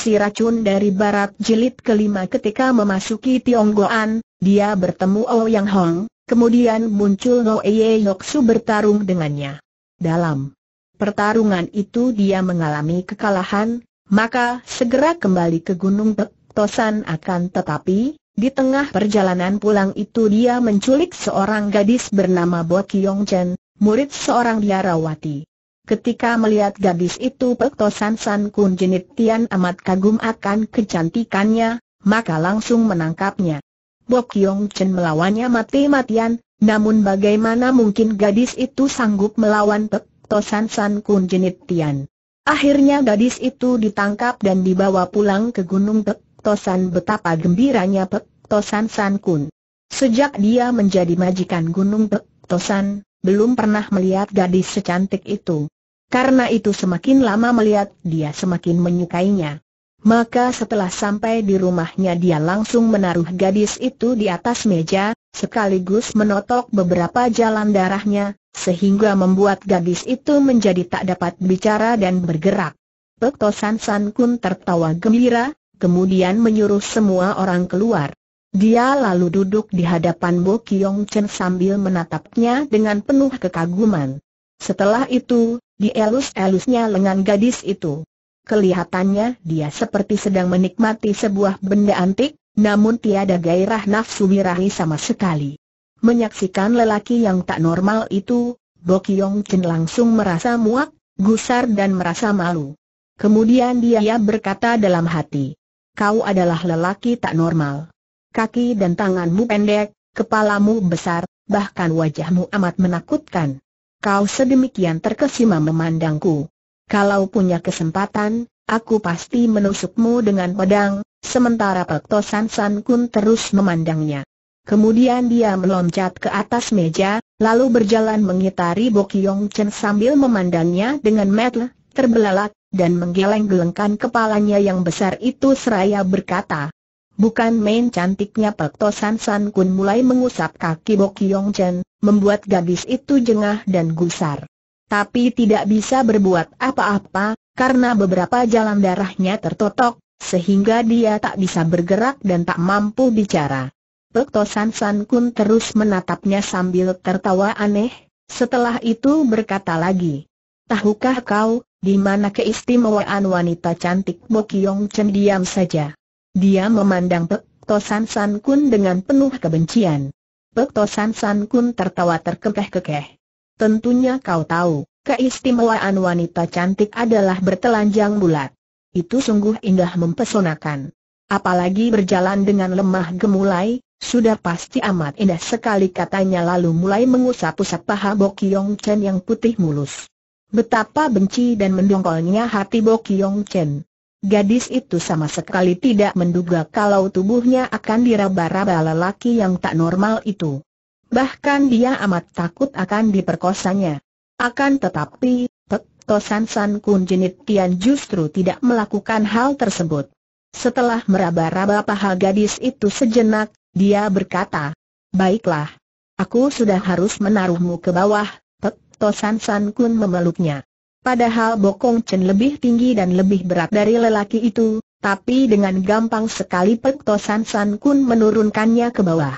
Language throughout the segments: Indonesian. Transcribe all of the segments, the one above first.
si racun dari barat jilid kelima ketika memasuki Tionggoan, dia bertemu Oh Yang Hong, kemudian muncul Lo Ye Yoksu bertarung dengannya. Dalam pertarungan itu dia mengalami kekalahan, maka segera kembali ke Gunung Pek Tosan akan tetapi, di tengah perjalanan pulang itu dia menculik seorang gadis bernama Bo Kyong Chen, murid seorang biarawati. Ketika melihat gadis itu Pekto San San Kun Jenit Tian amat kagum akan kecantikannya, maka langsung menangkapnya. Bok Yong Chen melawannya mati-matian, namun bagaimana mungkin gadis itu sanggup melawan Pekto San San Kun Jenit Tian. Akhirnya gadis itu ditangkap dan dibawa pulang ke Gunung Pekto San betapa gembiranya Pekto San San Kun. Sejak dia menjadi majikan Gunung Pekto San, belum pernah melihat gadis secantik itu. Karena itu semakin lama melihat, dia semakin menyukainya. Maka setelah sampai di rumahnya dia langsung menaruh gadis itu di atas meja, sekaligus menotok beberapa jalan darahnya, sehingga membuat gadis itu menjadi tak dapat bicara dan bergerak. Pekto San San Kun tertawa gembira, kemudian menyuruh semua orang keluar. Dia lalu duduk di hadapan Bo Kiong Chen sambil menatapnya dengan penuh kekaguman. Setelah itu, dielus-elusnya lengan gadis itu. Kelihatannya dia seperti sedang menikmati sebuah benda antik, namun tiada gairah nafsu birahi sama sekali. Menyaksikan lelaki yang tak normal itu, Bokyong Chen langsung merasa muak, gusar dan merasa malu. Kemudian dia berkata dalam hati, kau adalah lelaki tak normal. Kaki dan tanganmu pendek, kepalamu besar, bahkan wajahmu amat menakutkan kau sedemikian terkesima memandangku. Kalau punya kesempatan, aku pasti menusukmu dengan pedang, sementara Pekto San San Kun terus memandangnya. Kemudian dia meloncat ke atas meja, lalu berjalan mengitari Bokyong Chen sambil memandangnya dengan metel, terbelalak, dan menggeleng-gelengkan kepalanya yang besar itu seraya berkata, Bukan main cantiknya Pak Tosan San Kun mulai mengusap kaki Bok Yong Chen, membuat gadis itu jengah dan gusar. Tapi tidak bisa berbuat apa-apa, karena beberapa jalan darahnya tertotok, sehingga dia tak bisa bergerak dan tak mampu bicara. Pek Tosan San Kun terus menatapnya sambil tertawa aneh, setelah itu berkata lagi. Tahukah kau, di mana keistimewaan wanita cantik Bo Kiong Chen diam saja? Dia memandang Pek Tosan San Kun dengan penuh kebencian. Pek Tosan San Kun tertawa terkekeh-kekeh. Tentunya kau tahu, keistimewaan wanita cantik adalah bertelanjang bulat. Itu sungguh indah mempesonakan. Apalagi berjalan dengan lemah gemulai, sudah pasti amat indah sekali katanya lalu mulai mengusap-usap paha Bo Kiong Chen yang putih mulus. Betapa benci dan mendongkolnya hati Bo Kiong Chen. Gadis itu sama sekali tidak menduga kalau tubuhnya akan diraba-raba lelaki yang tak normal itu. Bahkan dia amat takut akan diperkosanya. Akan tetapi, Pek Tosan San Kun Jinit Tian justru tidak melakukan hal tersebut. Setelah meraba-raba paha gadis itu sejenak, dia berkata, Baiklah, aku sudah harus menaruhmu ke bawah, Pek Tosan San Kun memeluknya. Padahal Bokong Chen lebih tinggi dan lebih berat dari lelaki itu, tapi dengan gampang sekali Pek Tosan San Kun menurunkannya ke bawah.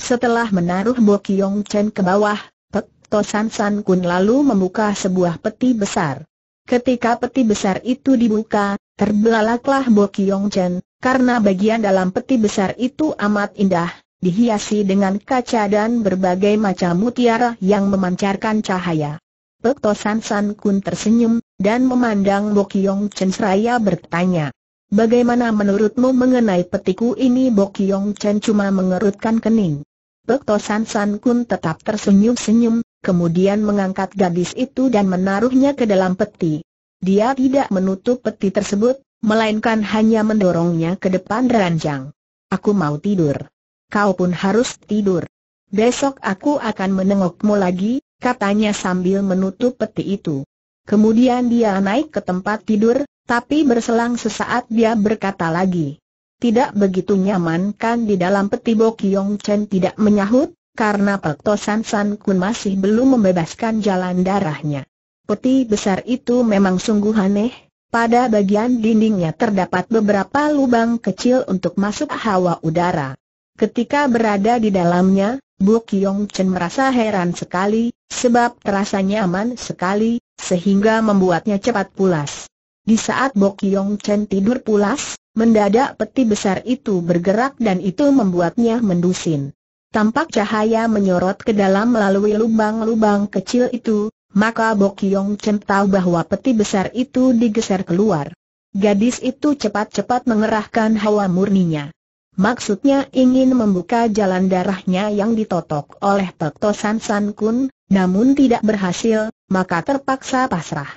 Setelah menaruh Bo Bokyong Chen ke bawah, Pek Tosan San Kun lalu membuka sebuah peti besar. Ketika peti besar itu dibuka, terbelalaklah Bo Bokyong Chen, karena bagian dalam peti besar itu amat indah, dihiasi dengan kaca dan berbagai macam mutiara yang memancarkan cahaya. Pek Tosan San Kun tersenyum, dan memandang Bok Yong Chen seraya bertanya. Bagaimana menurutmu mengenai petiku ini Bok Yong Chen cuma mengerutkan kening. Pek Tosan San Kun tetap tersenyum-senyum, kemudian mengangkat gadis itu dan menaruhnya ke dalam peti. Dia tidak menutup peti tersebut, melainkan hanya mendorongnya ke depan ranjang. Aku mau tidur. Kau pun harus tidur. Besok aku akan menengokmu lagi, katanya sambil menutup peti itu. Kemudian dia naik ke tempat tidur, tapi berselang sesaat dia berkata lagi. Tidak begitu nyaman kan di dalam peti Bo Kiong Chen tidak menyahut, karena Pekto San San Kun masih belum membebaskan jalan darahnya. Peti besar itu memang sungguh aneh, pada bagian dindingnya terdapat beberapa lubang kecil untuk masuk hawa udara. Ketika berada di dalamnya, Bu Kiong Chen merasa heran sekali, sebab terasa nyaman sekali, sehingga membuatnya cepat pulas. Di saat Bu Kiong Chen tidur pulas, mendadak peti besar itu bergerak dan itu membuatnya mendusin. Tampak cahaya menyorot ke dalam melalui lubang-lubang kecil itu, maka Bu Kiong Chen tahu bahwa peti besar itu digeser keluar. Gadis itu cepat-cepat mengerahkan hawa murninya. Maksudnya ingin membuka jalan darahnya yang ditotok oleh Pekto San San Kun, namun tidak berhasil, maka terpaksa pasrah.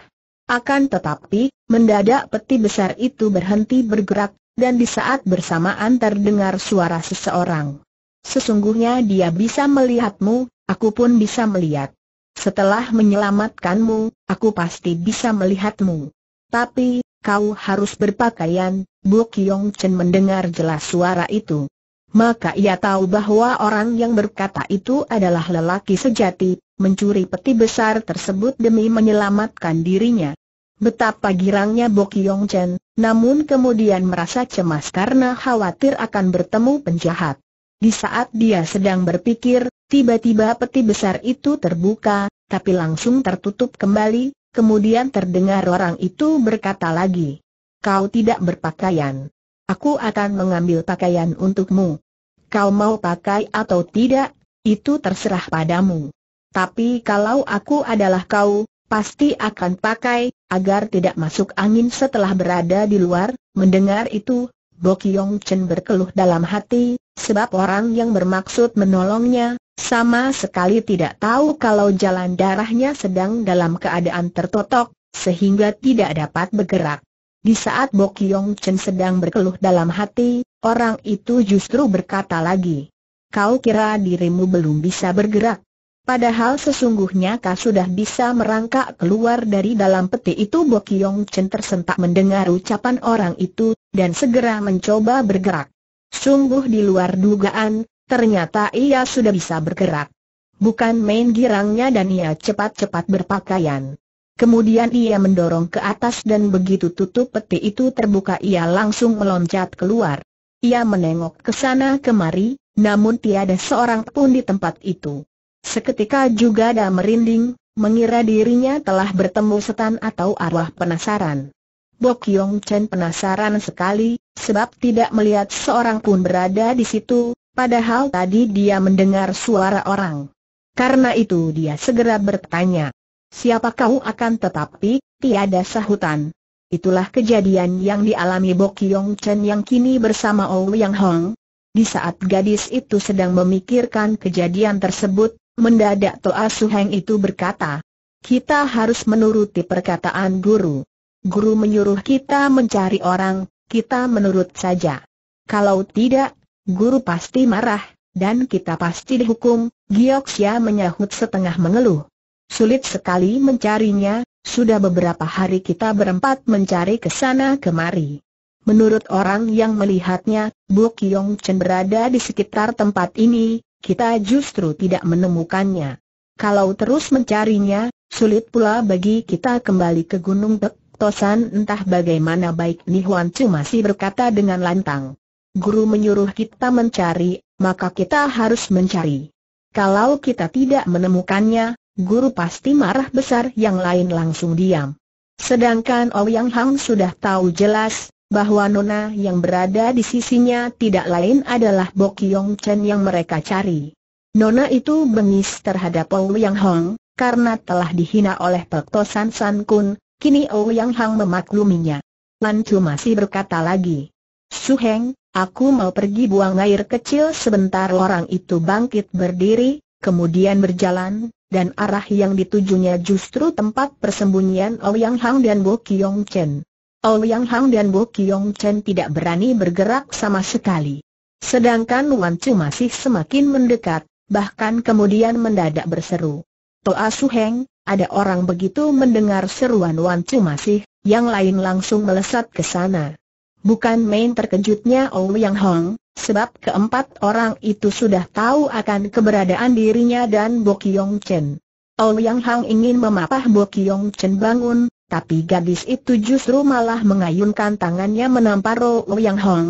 Akan tetapi, mendadak peti besar itu berhenti bergerak, dan di saat bersamaan terdengar suara seseorang. Sesungguhnya dia bisa melihatmu, aku pun bisa melihat. Setelah menyelamatkanmu, aku pasti bisa melihatmu. Tapi, kau harus berpakaian, Bu Kiong Chen mendengar jelas suara itu. Maka ia tahu bahwa orang yang berkata itu adalah lelaki sejati, mencuri peti besar tersebut demi menyelamatkan dirinya. Betapa girangnya Bo Kiong Chen, namun kemudian merasa cemas karena khawatir akan bertemu penjahat. Di saat dia sedang berpikir, tiba-tiba peti besar itu terbuka, tapi langsung tertutup kembali, kemudian terdengar orang itu berkata lagi kau tidak berpakaian. Aku akan mengambil pakaian untukmu. Kau mau pakai atau tidak, itu terserah padamu. Tapi kalau aku adalah kau, pasti akan pakai, agar tidak masuk angin setelah berada di luar. Mendengar itu, Bokyong Chen berkeluh dalam hati, sebab orang yang bermaksud menolongnya, sama sekali tidak tahu kalau jalan darahnya sedang dalam keadaan tertotok, sehingga tidak dapat bergerak. Di saat Bok Yong Chen sedang berkeluh dalam hati, orang itu justru berkata lagi. Kau kira dirimu belum bisa bergerak? Padahal sesungguhnya kau sudah bisa merangkak keluar dari dalam peti itu Bok Yong Chen tersentak mendengar ucapan orang itu, dan segera mencoba bergerak. Sungguh di luar dugaan, ternyata ia sudah bisa bergerak. Bukan main girangnya dan ia cepat-cepat berpakaian. Kemudian ia mendorong ke atas dan begitu tutup peti itu terbuka ia langsung meloncat keluar. Ia menengok ke sana kemari, namun tiada seorang pun di tempat itu. Seketika juga ada merinding, mengira dirinya telah bertemu setan atau arwah penasaran. Bok Yong Chen penasaran sekali, sebab tidak melihat seorang pun berada di situ, padahal tadi dia mendengar suara orang. Karena itu dia segera bertanya, Siapa kau akan tetapi, tiada sahutan. Itulah kejadian yang dialami Bok Kiong Chen yang kini bersama Yang Hong. Di saat gadis itu sedang memikirkan kejadian tersebut, mendadak Toa Su Heng itu berkata, kita harus menuruti perkataan guru. Guru menyuruh kita mencari orang, kita menurut saja. Kalau tidak, guru pasti marah, dan kita pasti dihukum, Gioksia menyahut setengah mengeluh. Sulit sekali mencarinya, sudah beberapa hari kita berempat mencari ke sana kemari. Menurut orang yang melihatnya, Bu Kiong Chen berada di sekitar tempat ini, kita justru tidak menemukannya. Kalau terus mencarinya, sulit pula bagi kita kembali ke Gunung Tek Tosan entah bagaimana baik Nihuan Chu masih berkata dengan lantang. Guru menyuruh kita mencari, maka kita harus mencari. Kalau kita tidak menemukannya, guru pasti marah besar yang lain langsung diam. Sedangkan Ouyang oh Hang sudah tahu jelas, bahwa Nona yang berada di sisinya tidak lain adalah Bok Yong Chen yang mereka cari. Nona itu bengis terhadap Ouyang oh Hang, karena telah dihina oleh Pek Tosan San Kun, kini Ouyang oh Hang memakluminya. Lan Chu masih berkata lagi, Su Heng, aku mau pergi buang air kecil sebentar orang itu bangkit berdiri, kemudian berjalan, dan arah yang ditujunya justru tempat persembunyian Ouyang Hang dan Bo Kiong Chen. Ouyang Hang dan Bo Kiong Chen tidak berani bergerak sama sekali. Sedangkan Wan Chu masih semakin mendekat, bahkan kemudian mendadak berseru. Toa Su Heng, ada orang begitu mendengar seruan Wan Chu masih, yang lain langsung melesat ke sana. Bukan main terkejutnya Ouyang Hang, Sebab keempat orang itu sudah tahu akan keberadaan dirinya dan Bo Kiong Chen. Yang Hang ingin memapah Bo Kiong Chen bangun, tapi gadis itu justru malah mengayunkan tangannya menampar Ouyang Hang.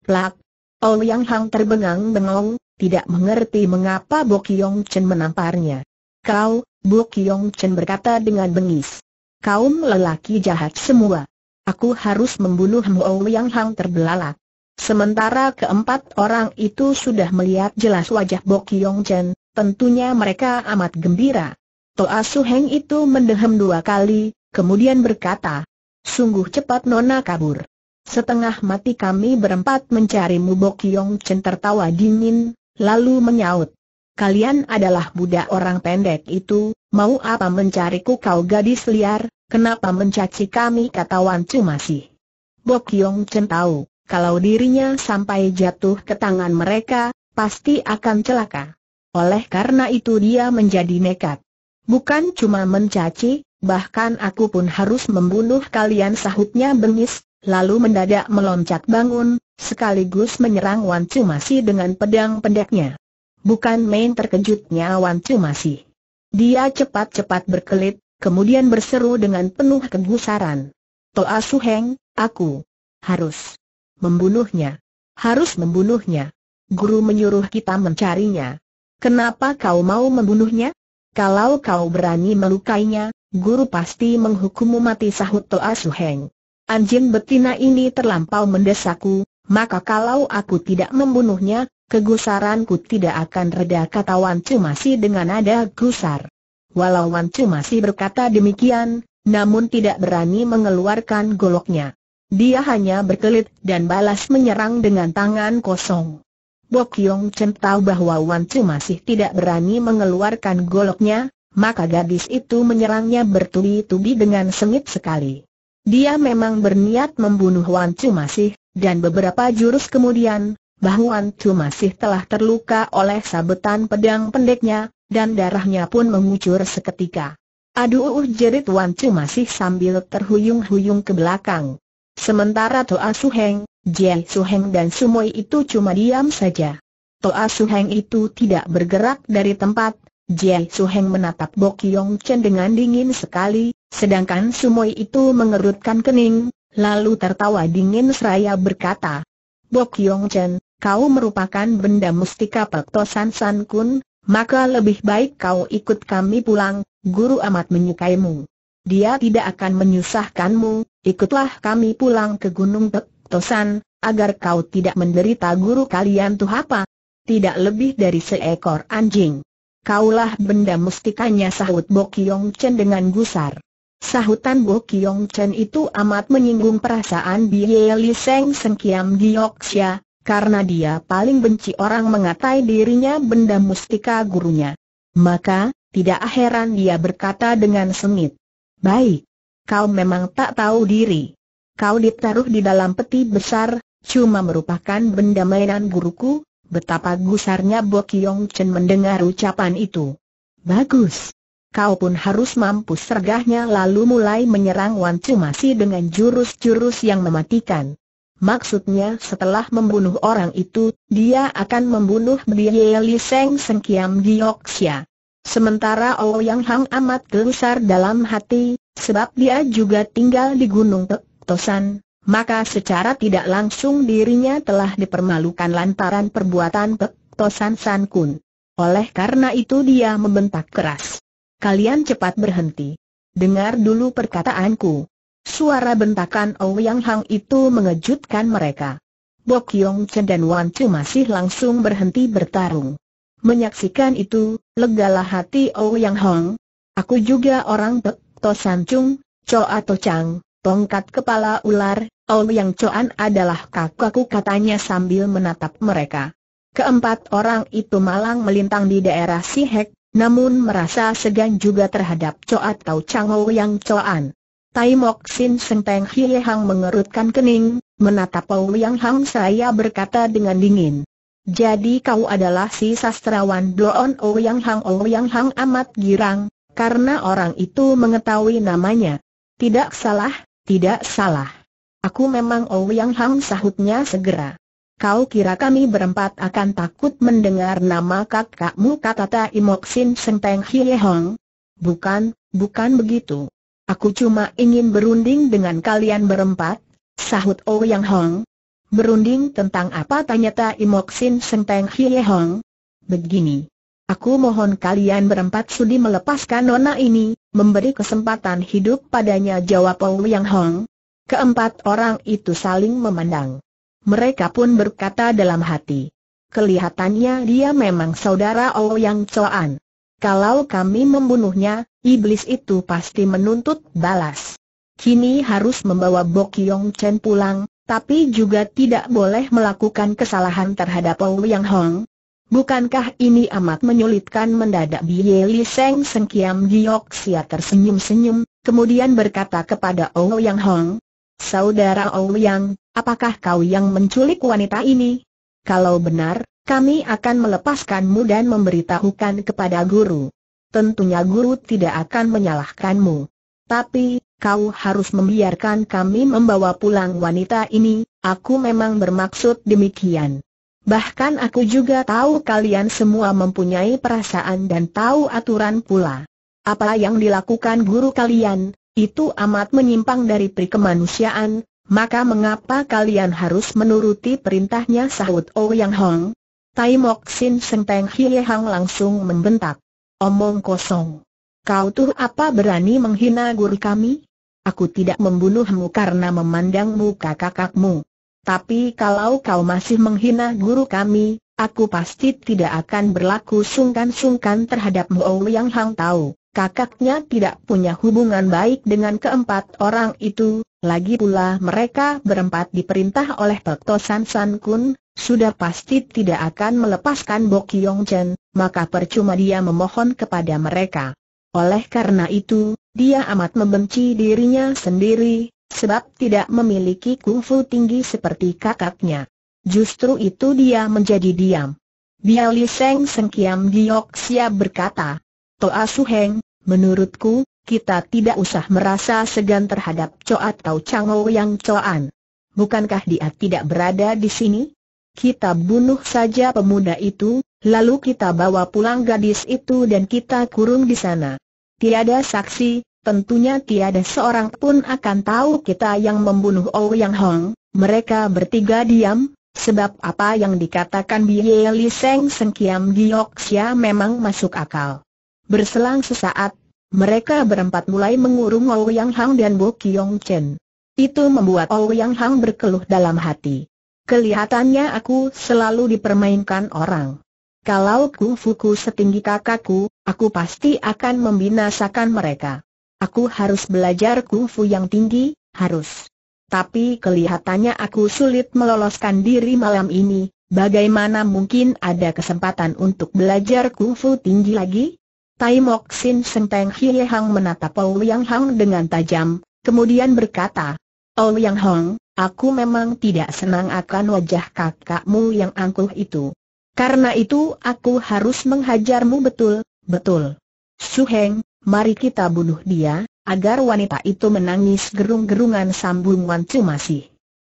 Plak! Yang Hang terbengang-bengong, tidak mengerti mengapa Bo Kiong Chen menamparnya. Kau, Bo Kiong Chen berkata dengan bengis. Kaum lelaki jahat semua. Aku harus membunuhmu Yang Hang terbelalak. Sementara keempat orang itu sudah melihat jelas wajah Bok Yong Chen, tentunya mereka amat gembira. Toa Su Heng itu mendehem dua kali, kemudian berkata, Sungguh cepat Nona kabur. Setengah mati kami berempat mencarimu Bok Yong Chen tertawa dingin, lalu menyaut. Kalian adalah budak orang pendek itu, mau apa mencariku kau gadis liar, kenapa mencaci kami kata Wan Chu masih. Bok Yong Chen tahu, kalau dirinya sampai jatuh ke tangan mereka, pasti akan celaka. Oleh karena itu dia menjadi nekat. Bukan cuma mencaci, bahkan aku pun harus membunuh kalian sahutnya bengis, lalu mendadak meloncat bangun, sekaligus menyerang Wan Cumasi dengan pedang pendeknya. Bukan main terkejutnya Wan Cumasi. Dia cepat-cepat berkelit, kemudian berseru dengan penuh kegusaran. Toa Suheng, aku harus Membunuhnya. Harus membunuhnya. Guru menyuruh kita mencarinya. Kenapa kau mau membunuhnya? Kalau kau berani melukainya, guru pasti menghukummu mati sahut Toa Suheng. Anjing betina ini terlampau mendesakku, maka kalau aku tidak membunuhnya, kegusaranku tidak akan reda kata Wan Chu masih dengan nada gusar. Walau Wan Chu masih berkata demikian, namun tidak berani mengeluarkan goloknya. Dia hanya berkelit dan balas menyerang dengan tangan kosong. Bok Yong Chen tahu bahwa Wan Chu masih tidak berani mengeluarkan goloknya, maka gadis itu menyerangnya bertubi-tubi dengan sengit sekali. Dia memang berniat membunuh Wan Chu masih, dan beberapa jurus kemudian, bahwa Wan Chu masih telah terluka oleh sabetan pedang pendeknya, dan darahnya pun mengucur seketika. Aduh jerit Wan Chu masih sambil terhuyung-huyung ke belakang. Sementara Toa Su Suheng, Jie Heng dan Sumoi itu cuma diam saja. Toa Su Heng itu tidak bergerak dari tempat, Jie Heng menatap Bok Yong Chen dengan dingin sekali, sedangkan Sumoi itu mengerutkan kening, lalu tertawa dingin seraya berkata, Bok Yong Chen, kau merupakan benda mustika San San Kun, maka lebih baik kau ikut kami pulang, guru amat menyukaimu. Dia tidak akan menyusahkanmu, ikutlah kami pulang ke Gunung Tek, Tosan, agar kau tidak menderita guru kalian tuh apa? Tidak lebih dari seekor anjing. Kaulah benda mustikanya sahut Bokyong Chen dengan gusar. Sahutan Bokyong Chen itu amat menyinggung perasaan Bie Li Seng Sengkiam Gioksya, karena dia paling benci orang mengatai dirinya benda mustika gurunya. Maka, tidak heran dia berkata dengan sengit. Baik, kau memang tak tahu diri. Kau ditaruh di dalam peti besar, cuma merupakan benda mainan guruku, betapa gusarnya Bo Kiong Chen mendengar ucapan itu. Bagus. Kau pun harus mampu sergahnya lalu mulai menyerang Wan masih dengan jurus-jurus yang mematikan. Maksudnya setelah membunuh orang itu, dia akan membunuh Bie Li Seng Sengkiam Gioksia. Sementara Ouyang oh Hang amat gelusar dalam hati, sebab dia juga tinggal di Gunung Tosan, maka secara tidak langsung dirinya telah dipermalukan lantaran perbuatan Tosan San Kun. Oleh karena itu dia membentak keras. Kalian cepat berhenti. Dengar dulu perkataanku. Suara bentakan oh Yang Hang itu mengejutkan mereka. Bok Yong Chen dan Wan Chu masih langsung berhenti bertarung. Menyaksikan itu, legalah hati oh Yang Hang. Aku juga orang Tosancung, Co atau Chang, tongkat kepala ular, Ouyang Coan adalah kakakku katanya sambil menatap mereka. Keempat orang itu malang melintang di daerah Sihek, namun merasa segan juga terhadap Coa atau Chang Yang Coan. Tai Mok Sin Seng Teng Hie Hang mengerutkan kening, menatap Yang Hang saya berkata dengan dingin. Jadi kau adalah si sastrawan Bloon Ouyang Hang Ouyang Hang amat girang, karena orang itu mengetahui namanya. Tidak salah, tidak salah. Aku memang Ouyang Hang sahutnya segera. Kau kira kami berempat akan takut mendengar nama kakakmu kata Ta Sin Senteng Hie Hong? Bukan, bukan begitu. Aku cuma ingin berunding dengan kalian berempat, sahut Ouyang Hong. Berunding tentang apa tanya Ta Sin Senteng Hie Hong? Begini, Aku mohon kalian berempat sudi melepaskan nona ini, memberi kesempatan hidup padanya jawab Yang Hong. Keempat orang itu saling memandang. Mereka pun berkata dalam hati. Kelihatannya dia memang saudara Yang Choan. Kalau kami membunuhnya, iblis itu pasti menuntut balas. Kini harus membawa Bokyong Chen pulang, tapi juga tidak boleh melakukan kesalahan terhadap Yang Hong, Bukankah ini amat menyulitkan mendadak Biye Li Seng Sengkiam Giyok Sia tersenyum-senyum, kemudian berkata kepada Ouyang Hong, Saudara Ouyang, apakah kau yang menculik wanita ini? Kalau benar, kami akan melepaskanmu dan memberitahukan kepada guru. Tentunya guru tidak akan menyalahkanmu. Tapi, kau harus membiarkan kami membawa pulang wanita ini, aku memang bermaksud demikian. Bahkan aku juga tahu kalian semua mempunyai perasaan dan tahu aturan pula. Apa yang dilakukan guru kalian, itu amat menyimpang dari prikemanusiaan, maka mengapa kalian harus menuruti perintahnya sahut oh Yang Hong? Tai Mok Sin Seng Teng Hie Hang langsung membentak. Omong kosong. Kau tuh apa berani menghina guru kami? Aku tidak membunuhmu karena memandangmu kakak-kakakmu. Tapi kalau kau masih menghina guru kami, aku pasti tidak akan berlaku sungkan-sungkan terhadap Mo Yang Hang tahu. Kakaknya tidak punya hubungan baik dengan keempat orang itu, lagi pula mereka berempat diperintah oleh Pekto San San Kun, sudah pasti tidak akan melepaskan Bok Yong Chen, maka percuma dia memohon kepada mereka. Oleh karena itu, dia amat membenci dirinya sendiri, sebab tidak memiliki kungfu tinggi seperti kakaknya. Justru itu dia menjadi diam. Biali Li Seng Sengkiam siap berkata, Toa Suheng, menurutku, kita tidak usah merasa segan terhadap Coa atau Chango yang Coan. Bukankah dia tidak berada di sini? Kita bunuh saja pemuda itu, lalu kita bawa pulang gadis itu dan kita kurung di sana. Tiada saksi, tentunya tiada seorang pun akan tahu kita yang membunuh Ouyang Hong. Mereka bertiga diam, sebab apa yang dikatakan Biye Li Seng Sengkiam Sia memang masuk akal. Berselang sesaat, mereka berempat mulai mengurung Ouyang Hong dan Bo Kiong Chen. Itu membuat Ouyang Hong berkeluh dalam hati. Kelihatannya aku selalu dipermainkan orang. Kalau kungfuku setinggi kakakku, aku pasti akan membinasakan mereka. Aku harus belajar kungfu yang tinggi, harus. Tapi kelihatannya aku sulit meloloskan diri malam ini, bagaimana mungkin ada kesempatan untuk belajar kungfu tinggi lagi? Tai Mok Sin Senteng Hie Hang menatap Ou Yang Hang dengan tajam, kemudian berkata, Ou Yang Hang, Aku memang tidak senang akan wajah kakakmu yang angkuh itu. Karena itu aku harus menghajarmu betul, betul. Su Heng mari kita bunuh dia, agar wanita itu menangis gerung-gerungan sambung Wan Chu masih.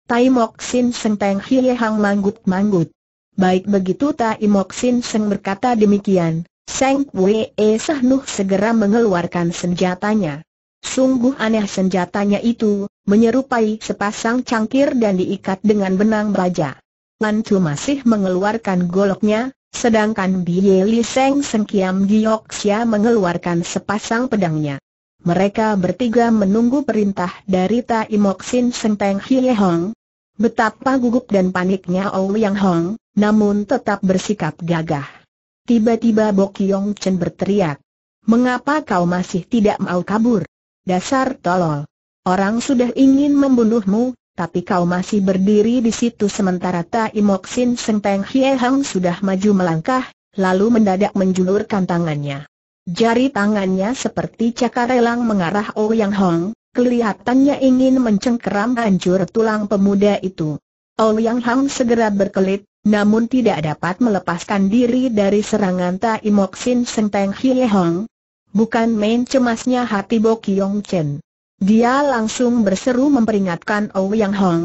Tai Mok Sin Seng Teng Hie Hang manggut-manggut. Baik begitu Tai Mok Sin Seng berkata demikian, Seng Wee Sahnuh segera mengeluarkan senjatanya. Sungguh aneh senjatanya itu, menyerupai sepasang cangkir dan diikat dengan benang baja. Chu masih mengeluarkan goloknya, Sedangkan Biye Li Seng Sengkiam Gioksia mengeluarkan sepasang pedangnya. Mereka bertiga menunggu perintah dari Tai Mok Sin Sengpeng Hie Hong. Betapa gugup dan paniknya Yang Hong, namun tetap bersikap gagah. Tiba-tiba Bok Yong Chen berteriak. Mengapa kau masih tidak mau kabur? Dasar tolol. Orang sudah ingin membunuhmu, tapi kau masih berdiri di situ sementara Tai Mok Sin Seng Peng Hie Hang sudah maju melangkah, lalu mendadak menjulurkan tangannya. Jari tangannya seperti cakar elang mengarah Ouyang oh Hong, kelihatannya ingin mencengkeram hancur tulang pemuda itu. Ouyang oh Hong segera berkelit, namun tidak dapat melepaskan diri dari serangan Tai Mok Sin Seng Peng Hie Hong. Bukan main cemasnya hati Bo Kiong Chen. Dia langsung berseru memperingatkan Ouyang Hong.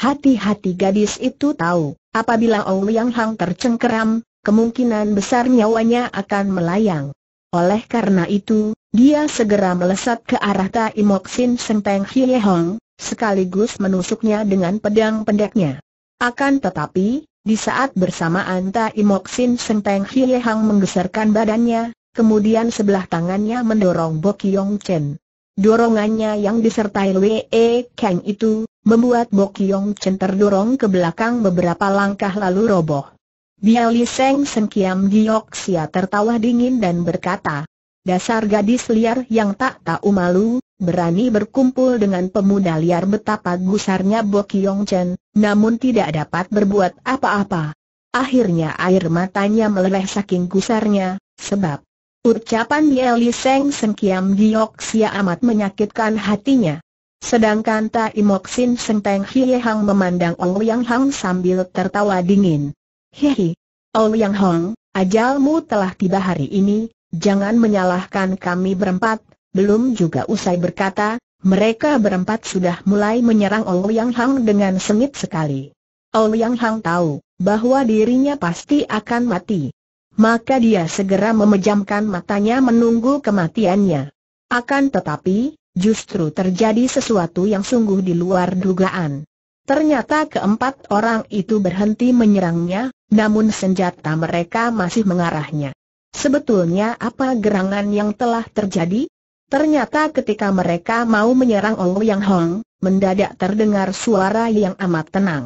Hati-hati gadis itu tahu, apabila Ouyang Hong tercengkeram, kemungkinan besar nyawanya akan melayang. Oleh karena itu, dia segera melesat ke arah Taimok Sin Sempeng Hie Hong, sekaligus menusuknya dengan pedang pendeknya. Akan tetapi, di saat bersamaan Taimok Sin Sempeng Hie Hong menggeserkan badannya, kemudian sebelah tangannya mendorong Bo Kiong Chen. Dorongannya yang disertai Wee Kang itu, membuat Bo Yong Chen terdorong ke belakang beberapa langkah lalu roboh. Li Seng Kiam Sengkiam Sia tertawa dingin dan berkata, Dasar gadis liar yang tak tahu malu, berani berkumpul dengan pemuda liar betapa gusarnya Bo Yong Chen, namun tidak dapat berbuat apa-apa. Akhirnya air matanya meleleh saking gusarnya, sebab Ucapan Yeli Seng Sengkiam Gioksia amat menyakitkan hatinya. Sedangkan Tai Mok Sin Sengteng Hie Hang memandang Yang Hang sambil tertawa dingin. Hihi, Yang Hang, ajalmu telah tiba hari ini, jangan menyalahkan kami berempat, belum juga usai berkata, mereka berempat sudah mulai menyerang Yang Hang dengan sengit sekali. Yang Hang tahu bahwa dirinya pasti akan mati maka dia segera memejamkan matanya menunggu kematiannya. Akan tetapi, justru terjadi sesuatu yang sungguh di luar dugaan. Ternyata keempat orang itu berhenti menyerangnya, namun senjata mereka masih mengarahnya. Sebetulnya apa gerangan yang telah terjadi? Ternyata ketika mereka mau menyerang Ouyang Hong, mendadak terdengar suara yang amat tenang.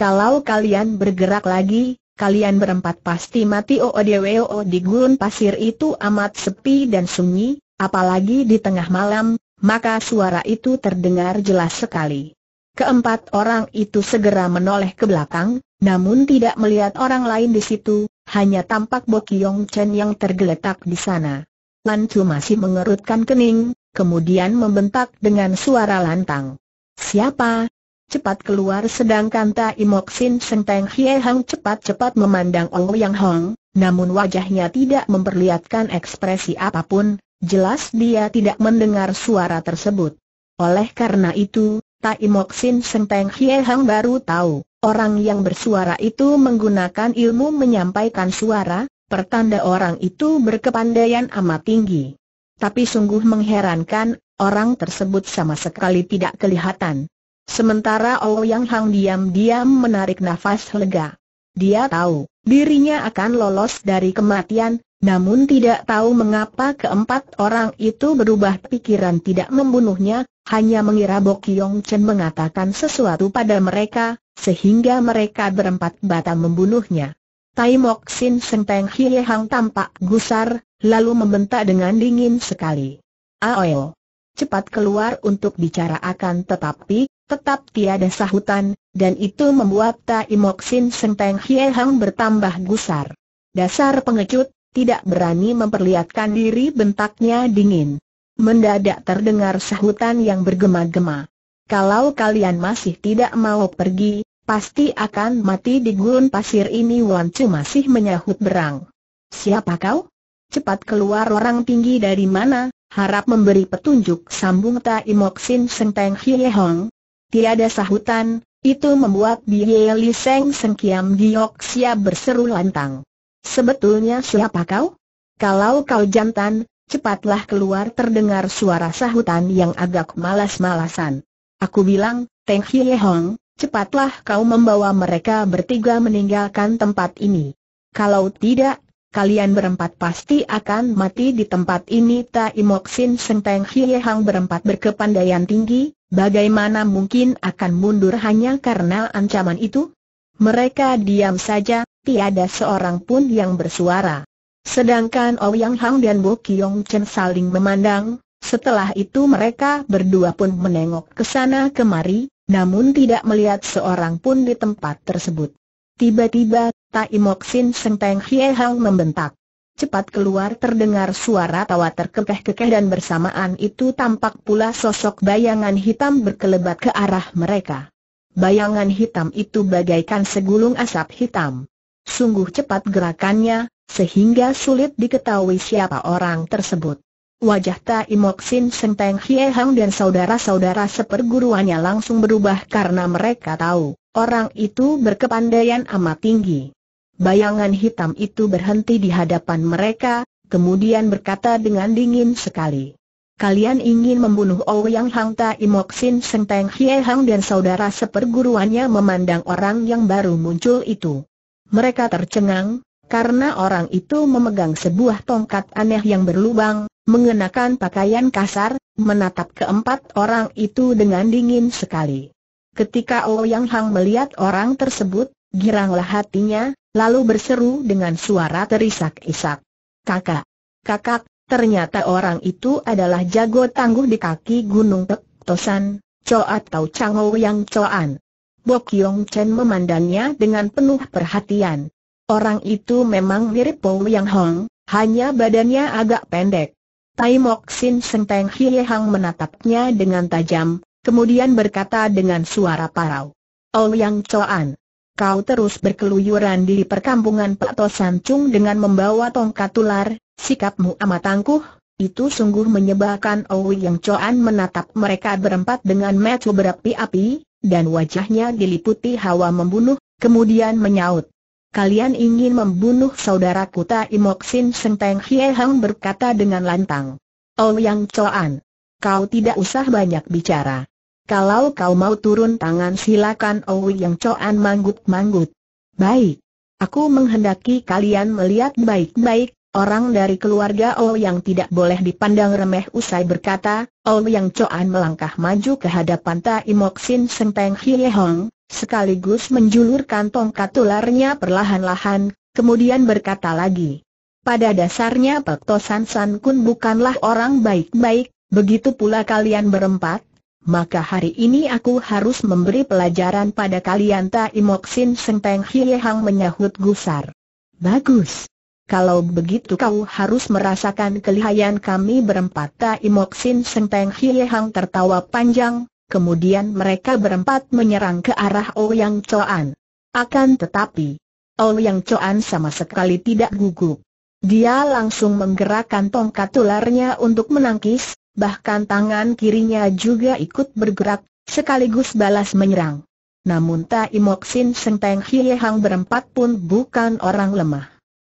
Kalau kalian bergerak lagi, kalian berempat pasti mati OODWO oh, oh, oh, di gurun pasir itu amat sepi dan sunyi, apalagi di tengah malam, maka suara itu terdengar jelas sekali. Keempat orang itu segera menoleh ke belakang, namun tidak melihat orang lain di situ, hanya tampak Bokyong Chen yang tergeletak di sana. Lan Chu masih mengerutkan kening, kemudian membentak dengan suara lantang. Siapa, cepat keluar sedangkan Ta Imoksin Sin Seng cepat-cepat memandang Ong Yang Hong, namun wajahnya tidak memperlihatkan ekspresi apapun, jelas dia tidak mendengar suara tersebut. Oleh karena itu, Ta Imoksin Sin Seng baru tahu, orang yang bersuara itu menggunakan ilmu menyampaikan suara, pertanda orang itu berkepandaian amat tinggi. Tapi sungguh mengherankan, orang tersebut sama sekali tidak kelihatan. Sementara Ouyang Hang diam-diam menarik nafas lega. Dia tahu, dirinya akan lolos dari kematian, namun tidak tahu mengapa keempat orang itu berubah pikiran tidak membunuhnya, hanya mengira Bo Yong Chen mengatakan sesuatu pada mereka, sehingga mereka berempat bata membunuhnya. Tai Mok Sin Senteng Hie Hang tampak gusar, lalu membentak dengan dingin sekali. Aoyo! Cepat keluar untuk bicara akan tetapi Tetap tiada sahutan, dan itu membuat Taimoksin Senteng Hie Hang bertambah gusar. Dasar pengecut, tidak berani memperlihatkan diri bentaknya dingin. Mendadak terdengar sahutan yang bergema-gema. Kalau kalian masih tidak mau pergi, pasti akan mati di gurun pasir ini Wan Chu masih menyahut berang. Siapa kau? Cepat keluar orang tinggi dari mana, harap memberi petunjuk sambung Taimoksin Senteng Hong. Tiada sahutan, itu membuat Bie Li Seng Kiam Giyok sia berseru lantang. Sebetulnya siapa kau? Kalau kau jantan, cepatlah keluar terdengar suara sahutan yang agak malas-malasan. Aku bilang, Teng Hie Hong, cepatlah kau membawa mereka bertiga meninggalkan tempat ini. Kalau tidak, kalian berempat pasti akan mati di tempat ini Tai Imoksin Senteng Hie Hang berempat berkepandaian tinggi, bagaimana mungkin akan mundur hanya karena ancaman itu? Mereka diam saja, tiada seorang pun yang bersuara. Sedangkan Ouyang oh Hang dan Bo Kiong Chen saling memandang, setelah itu mereka berdua pun menengok ke sana kemari, namun tidak melihat seorang pun di tempat tersebut. Tiba-tiba, Taimoksin Sengpeng Hie Hang membentak. Cepat keluar terdengar suara tawa terkekeh-kekeh dan bersamaan itu tampak pula sosok bayangan hitam berkelebat ke arah mereka. Bayangan hitam itu bagaikan segulung asap hitam. Sungguh cepat gerakannya, sehingga sulit diketahui siapa orang tersebut. Wajah Taimoksin Senteng Hie Hang dan saudara-saudara seperguruannya langsung berubah karena mereka tahu. Orang itu berkepandaian amat tinggi. Bayangan hitam itu berhenti di hadapan mereka, kemudian berkata dengan dingin sekali. Kalian ingin membunuh Ouyang oh Hang Ta Mok Sin Seng Teng Hie Hang dan saudara seperguruannya memandang orang yang baru muncul itu. Mereka tercengang, karena orang itu memegang sebuah tongkat aneh yang berlubang, mengenakan pakaian kasar, menatap keempat orang itu dengan dingin sekali. Ketika Ouyang Hang melihat orang tersebut, giranglah hatinya, lalu berseru dengan suara terisak-isak. Kakak! Kakak! Ternyata orang itu adalah jago tangguh di kaki gunung Pek Tosan, Coat atau Chango yang Coan. Bok Yong Chen memandangnya dengan penuh perhatian. Orang itu memang mirip Ouyang Yang Hong, hanya badannya agak pendek. Tai Mok Sin senteng Peng Hie Hang menatapnya dengan tajam, kemudian berkata dengan suara parau. Ouyang Choan, kau terus berkeluyuran di perkampungan Pak Tosan Chung dengan membawa tongkat ular, sikapmu amat tangguh, itu sungguh menyebalkan Ouyang Choan menatap mereka berempat dengan mata berapi-api, dan wajahnya diliputi hawa membunuh, kemudian menyaut. Kalian ingin membunuh saudaraku Ta Imoksin Senteng Hie Hang berkata dengan lantang. Ouyang Choan, kau tidak usah banyak bicara. Kalau kau mau turun tangan silakan Owi yang coan manggut-manggut. Baik. Aku menghendaki kalian melihat baik-baik, orang dari keluarga Ol yang tidak boleh dipandang remeh usai berkata, Ol yang coan melangkah maju ke hadapan Tai Moksin Senteng Hie Hong, sekaligus menjulurkan tongkat tularnya perlahan-lahan, kemudian berkata lagi. Pada dasarnya Pak Tosan San Kun bukanlah orang baik-baik, begitu pula kalian berempat, maka hari ini aku harus memberi pelajaran pada kalian Imoksin Senteng Hiehang menyahut gusar. Bagus. Kalau begitu kau harus merasakan kelihayan kami berempat Imoksin Senteng Hiehang tertawa panjang, kemudian mereka berempat menyerang ke arah Ouyang Choan. Akan tetapi, Ouyang Choan sama sekali tidak gugup. Dia langsung menggerakkan tongkat ularnya untuk menangkis, bahkan tangan kirinya juga ikut bergerak, sekaligus balas menyerang. Namun Tai Mok Sin Seng Teng Hang berempat pun bukan orang lemah.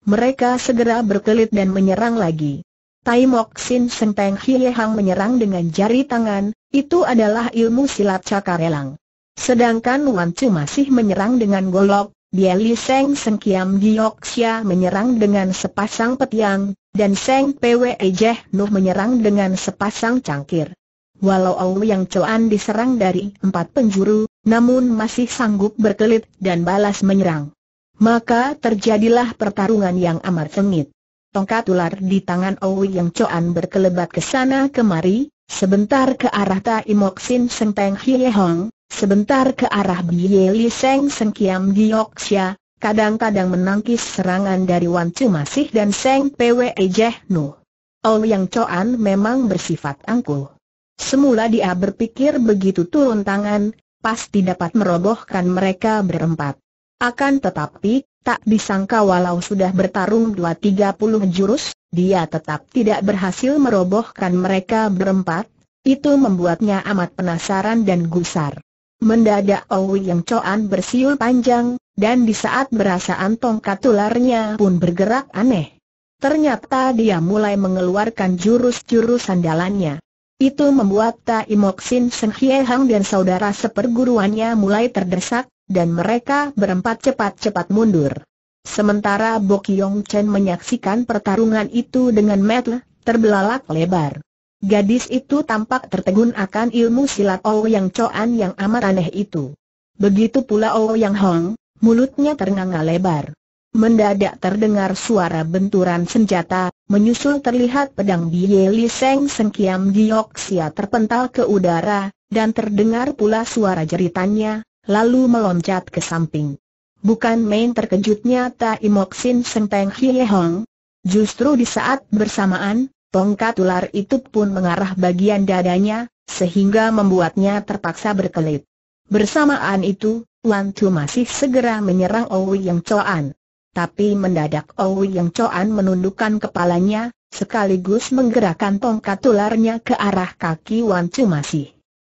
Mereka segera berkelit dan menyerang lagi. Tai Mok Sin Seng Teng Hang menyerang dengan jari tangan, itu adalah ilmu silat cakar elang. Sedangkan Wan Chu masih menyerang dengan golok, dia Li Seng Seng Kiam Giok Xia menyerang dengan sepasang petiang, dan Seng Pwe Jeh Nuh menyerang dengan sepasang cangkir. Walau Ong Yang Coan diserang dari empat penjuru, namun masih sanggup berkelit dan balas menyerang. Maka terjadilah pertarungan yang amat sengit. Tongkat ular di tangan Ong Yang Coan berkelebat ke sana kemari, sebentar ke arah Tai Mok Sin Seng Teng Hie Hong, sebentar ke arah Biye Li Seng Seng Kiam Giok Sia, kadang-kadang menangkis serangan dari Wan Chu Masih dan Seng Pwe Jeh Nu. yang coan memang bersifat angkuh. Semula dia berpikir begitu turun tangan, pasti dapat merobohkan mereka berempat. Akan tetapi, tak disangka walau sudah bertarung 2-30 jurus, dia tetap tidak berhasil merobohkan mereka berempat, itu membuatnya amat penasaran dan gusar. Mendadak Owi Yang Coan bersiul panjang, dan di saat berasaan tongkat tularnya pun bergerak aneh. Ternyata dia mulai mengeluarkan jurus-jurus sandalannya. Itu membuat Tai Mok Sin Seng Hie Hang dan saudara seperguruannya mulai terdesak, dan mereka berempat cepat-cepat mundur. Sementara Bok Yong Chen menyaksikan pertarungan itu dengan mata terbelalak lebar. Gadis itu tampak tertegun akan ilmu silat Ou Yang Coan yang amat aneh itu. Begitu pula Ou Yang Hong, mulutnya ternganga lebar. Mendadak terdengar suara benturan senjata, menyusul terlihat pedang Bie Li Seng Sengkiam Giok Sia terpental ke udara, dan terdengar pula suara jeritannya, lalu meloncat ke samping. Bukan main terkejutnya Tai Mok Sin Seng Teng Hie Hong. Justru di saat bersamaan, Tongkat ular itu pun mengarah bagian dadanya, sehingga membuatnya terpaksa berkelit. Bersamaan itu, Wan Tu masih segera menyerang Owi Yang Coan. Tapi mendadak Owi Yang Coan menundukkan kepalanya, sekaligus menggerakkan tongkat ularnya ke arah kaki Wan Tu masih.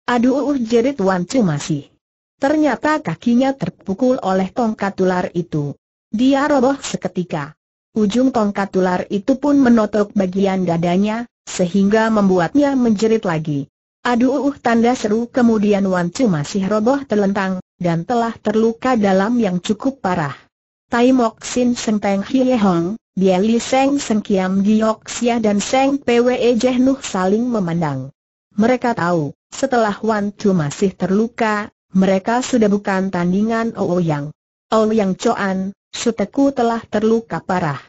Aduh jerit Wan Tu masih. Ternyata kakinya terpukul oleh tongkat ular itu. Dia roboh seketika. Ujung tongkat ular itu pun menotok bagian dadanya, sehingga membuatnya menjerit lagi. Aduh uh, uh, tanda seru kemudian Wan Chu masih roboh telentang, dan telah terluka dalam yang cukup parah. Tai Mok Sin Seng Teng Hie Hong, Bia Li Seng Seng Kiam Giok Sia dan Seng Pwe Jeh Nuh saling memandang. Mereka tahu, setelah Wan Chu masih terluka, mereka sudah bukan tandingan Ouyang. Yang. Ou Choan, Suteku telah terluka parah.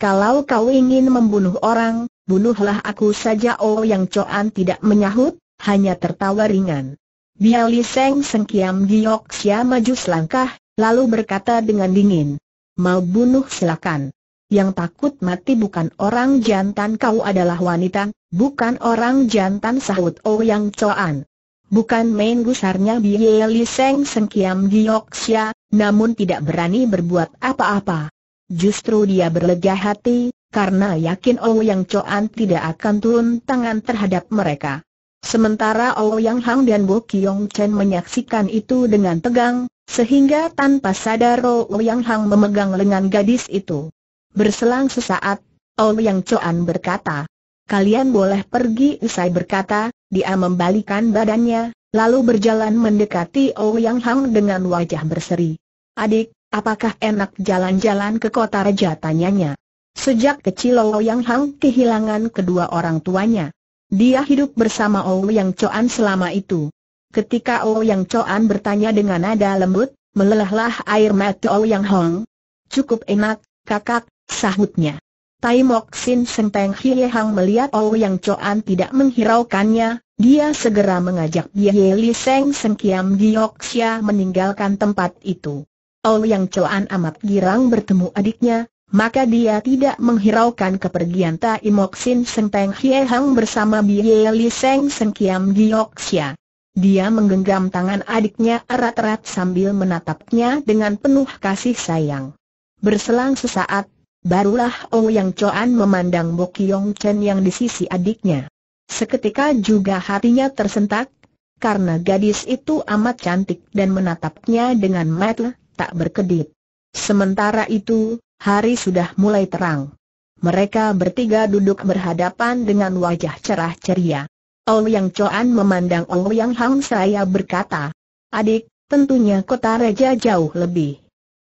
Kalau kau ingin membunuh orang, bunuhlah aku saja Oh Yang Coan tidak menyahut, hanya tertawa ringan. Biali Seng Sengkiam Giok Sia maju selangkah, lalu berkata dengan dingin. Mau bunuh silakan. Yang takut mati bukan orang jantan kau adalah wanita, bukan orang jantan sahut Oh Yang Coan. Bukan main gusarnya Biali Seng Sengkiam Giyok Sia, namun tidak berani berbuat apa-apa. Justru dia berlega hati, karena yakin Yang Coan tidak akan turun tangan terhadap mereka. Sementara Yang Hang dan Bo Kiong Chen menyaksikan itu dengan tegang, sehingga tanpa sadar Yang Hang memegang lengan gadis itu. Berselang sesaat, Yang Coan berkata, Kalian boleh pergi usai berkata, dia membalikan badannya, lalu berjalan mendekati Ouyang oh Hang dengan wajah berseri. Adik, apakah enak jalan-jalan ke kota raja tanyanya. Sejak kecil Ouyang oh Hang kehilangan kedua orang tuanya. Dia hidup bersama Ouyang oh Choan selama itu. Ketika Ouyang Choan bertanya dengan nada lembut, melelahlah air mata Ouyang Hang. Cukup enak, kakak, sahutnya. Tai Mok Sin Sempeng Hie Hang melihat Ouyang Choan tidak menghiraukannya, dia segera mengajak Ye Li Seng Sengkiam Gioksya meninggalkan tempat itu. Ol Yang Coan amat girang bertemu adiknya, maka dia tidak menghiraukan kepergian Tai Mok Seng Peng Hie Hang bersama Ye Li Seng Sengkiam Gioksya. Dia menggenggam tangan adiknya erat-erat sambil menatapnya dengan penuh kasih sayang. Berselang sesaat, barulah Oh Yang Coan memandang Bo Kiong Chen yang di sisi adiknya. Seketika juga hatinya tersentak, karena gadis itu amat cantik dan menatapnya dengan mata tak berkedip. Sementara itu, hari sudah mulai terang. Mereka bertiga duduk berhadapan dengan wajah cerah ceria. yang Choan memandang yang Hang saya berkata, Adik, tentunya kota Reja jauh lebih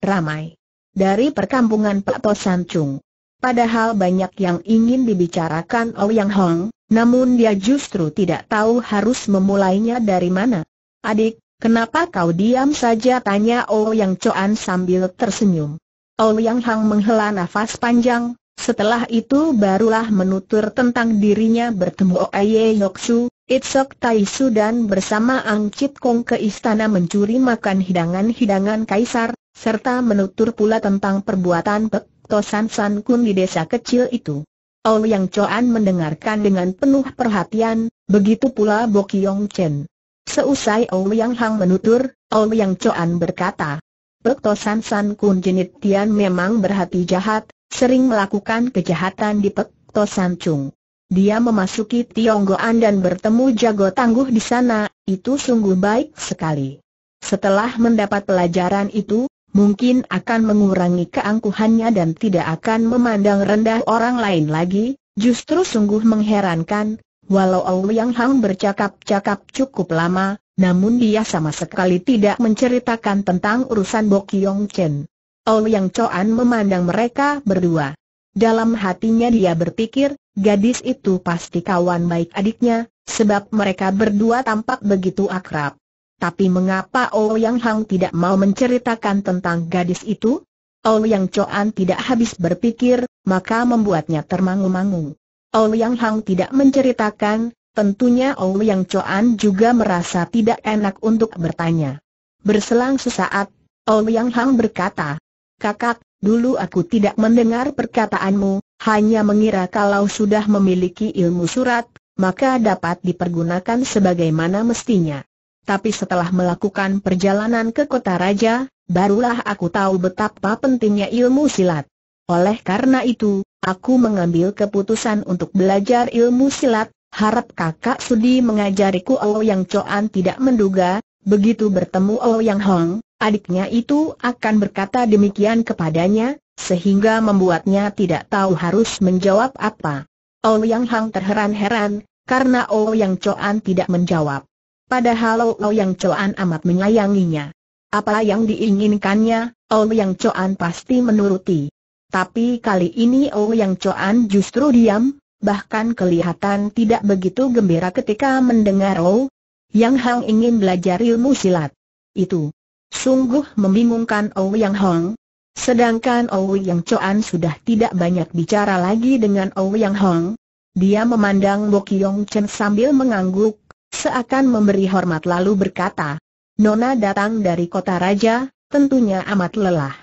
ramai dari perkampungan Pak Tosan Chung. Padahal banyak yang ingin dibicarakan yang Hong, namun dia justru tidak tahu harus memulainya dari mana. Adik, kenapa kau diam saja tanya oh yang Coan sambil tersenyum. Oh yang Hang menghela nafas panjang, setelah itu barulah menutur tentang dirinya bertemu Oye oh Yoksu, Itsok Taisu dan bersama Ang Chit Kong ke istana mencuri makan hidangan-hidangan kaisar, serta menutur pula tentang perbuatan Pek Tosan San Kun di desa kecil itu. Yang Choan mendengarkan dengan penuh perhatian, begitu pula Bokyong Chen. Seusai Yang Hang menutur, Yang Choan berkata, "Pek San San Kun Jenit Tian memang berhati jahat, sering melakukan kejahatan di Pek San Chung. Dia memasuki Tionggoan dan bertemu jago tangguh di sana, itu sungguh baik sekali. Setelah mendapat pelajaran itu, mungkin akan mengurangi keangkuhannya dan tidak akan memandang rendah orang lain lagi, justru sungguh mengherankan, walau Ouyang Hang bercakap-cakap cukup lama, namun dia sama sekali tidak menceritakan tentang urusan Kiong Chen. Ouyang Choan memandang mereka berdua. Dalam hatinya dia berpikir, gadis itu pasti kawan baik adiknya, sebab mereka berdua tampak begitu akrab. Tapi mengapa oh yang Hang tidak mau menceritakan tentang gadis itu? Oh yang Choan tidak habis berpikir, maka membuatnya termangu-mangu. Oh yang Hang tidak menceritakan, tentunya yang Choan juga merasa tidak enak untuk bertanya. Berselang sesaat, yang Hang berkata, Kakak, dulu aku tidak mendengar perkataanmu, hanya mengira kalau sudah memiliki ilmu surat, maka dapat dipergunakan sebagaimana mestinya tapi setelah melakukan perjalanan ke kota raja, barulah aku tahu betapa pentingnya ilmu silat. Oleh karena itu, aku mengambil keputusan untuk belajar ilmu silat, harap kakak sudi mengajariku Oh Yang Coan tidak menduga, begitu bertemu Oh Yang Hong, adiknya itu akan berkata demikian kepadanya, sehingga membuatnya tidak tahu harus menjawab apa. Oh Yang Hong terheran-heran, karena Oh Yang Coan tidak menjawab. Padahal yang Choan amat menyayanginya. Apa yang diinginkannya, yang Choan pasti menuruti. Tapi kali ini yang Choan justru diam, bahkan kelihatan tidak begitu gembira ketika mendengar Ou Yang Hong ingin belajar ilmu silat. Itu sungguh membingungkan yang Hong. Sedangkan yang Choan sudah tidak banyak bicara lagi dengan yang Hong. Dia memandang Bokyong Chen sambil mengangguk, seakan memberi hormat lalu berkata, Nona datang dari kota raja, tentunya amat lelah.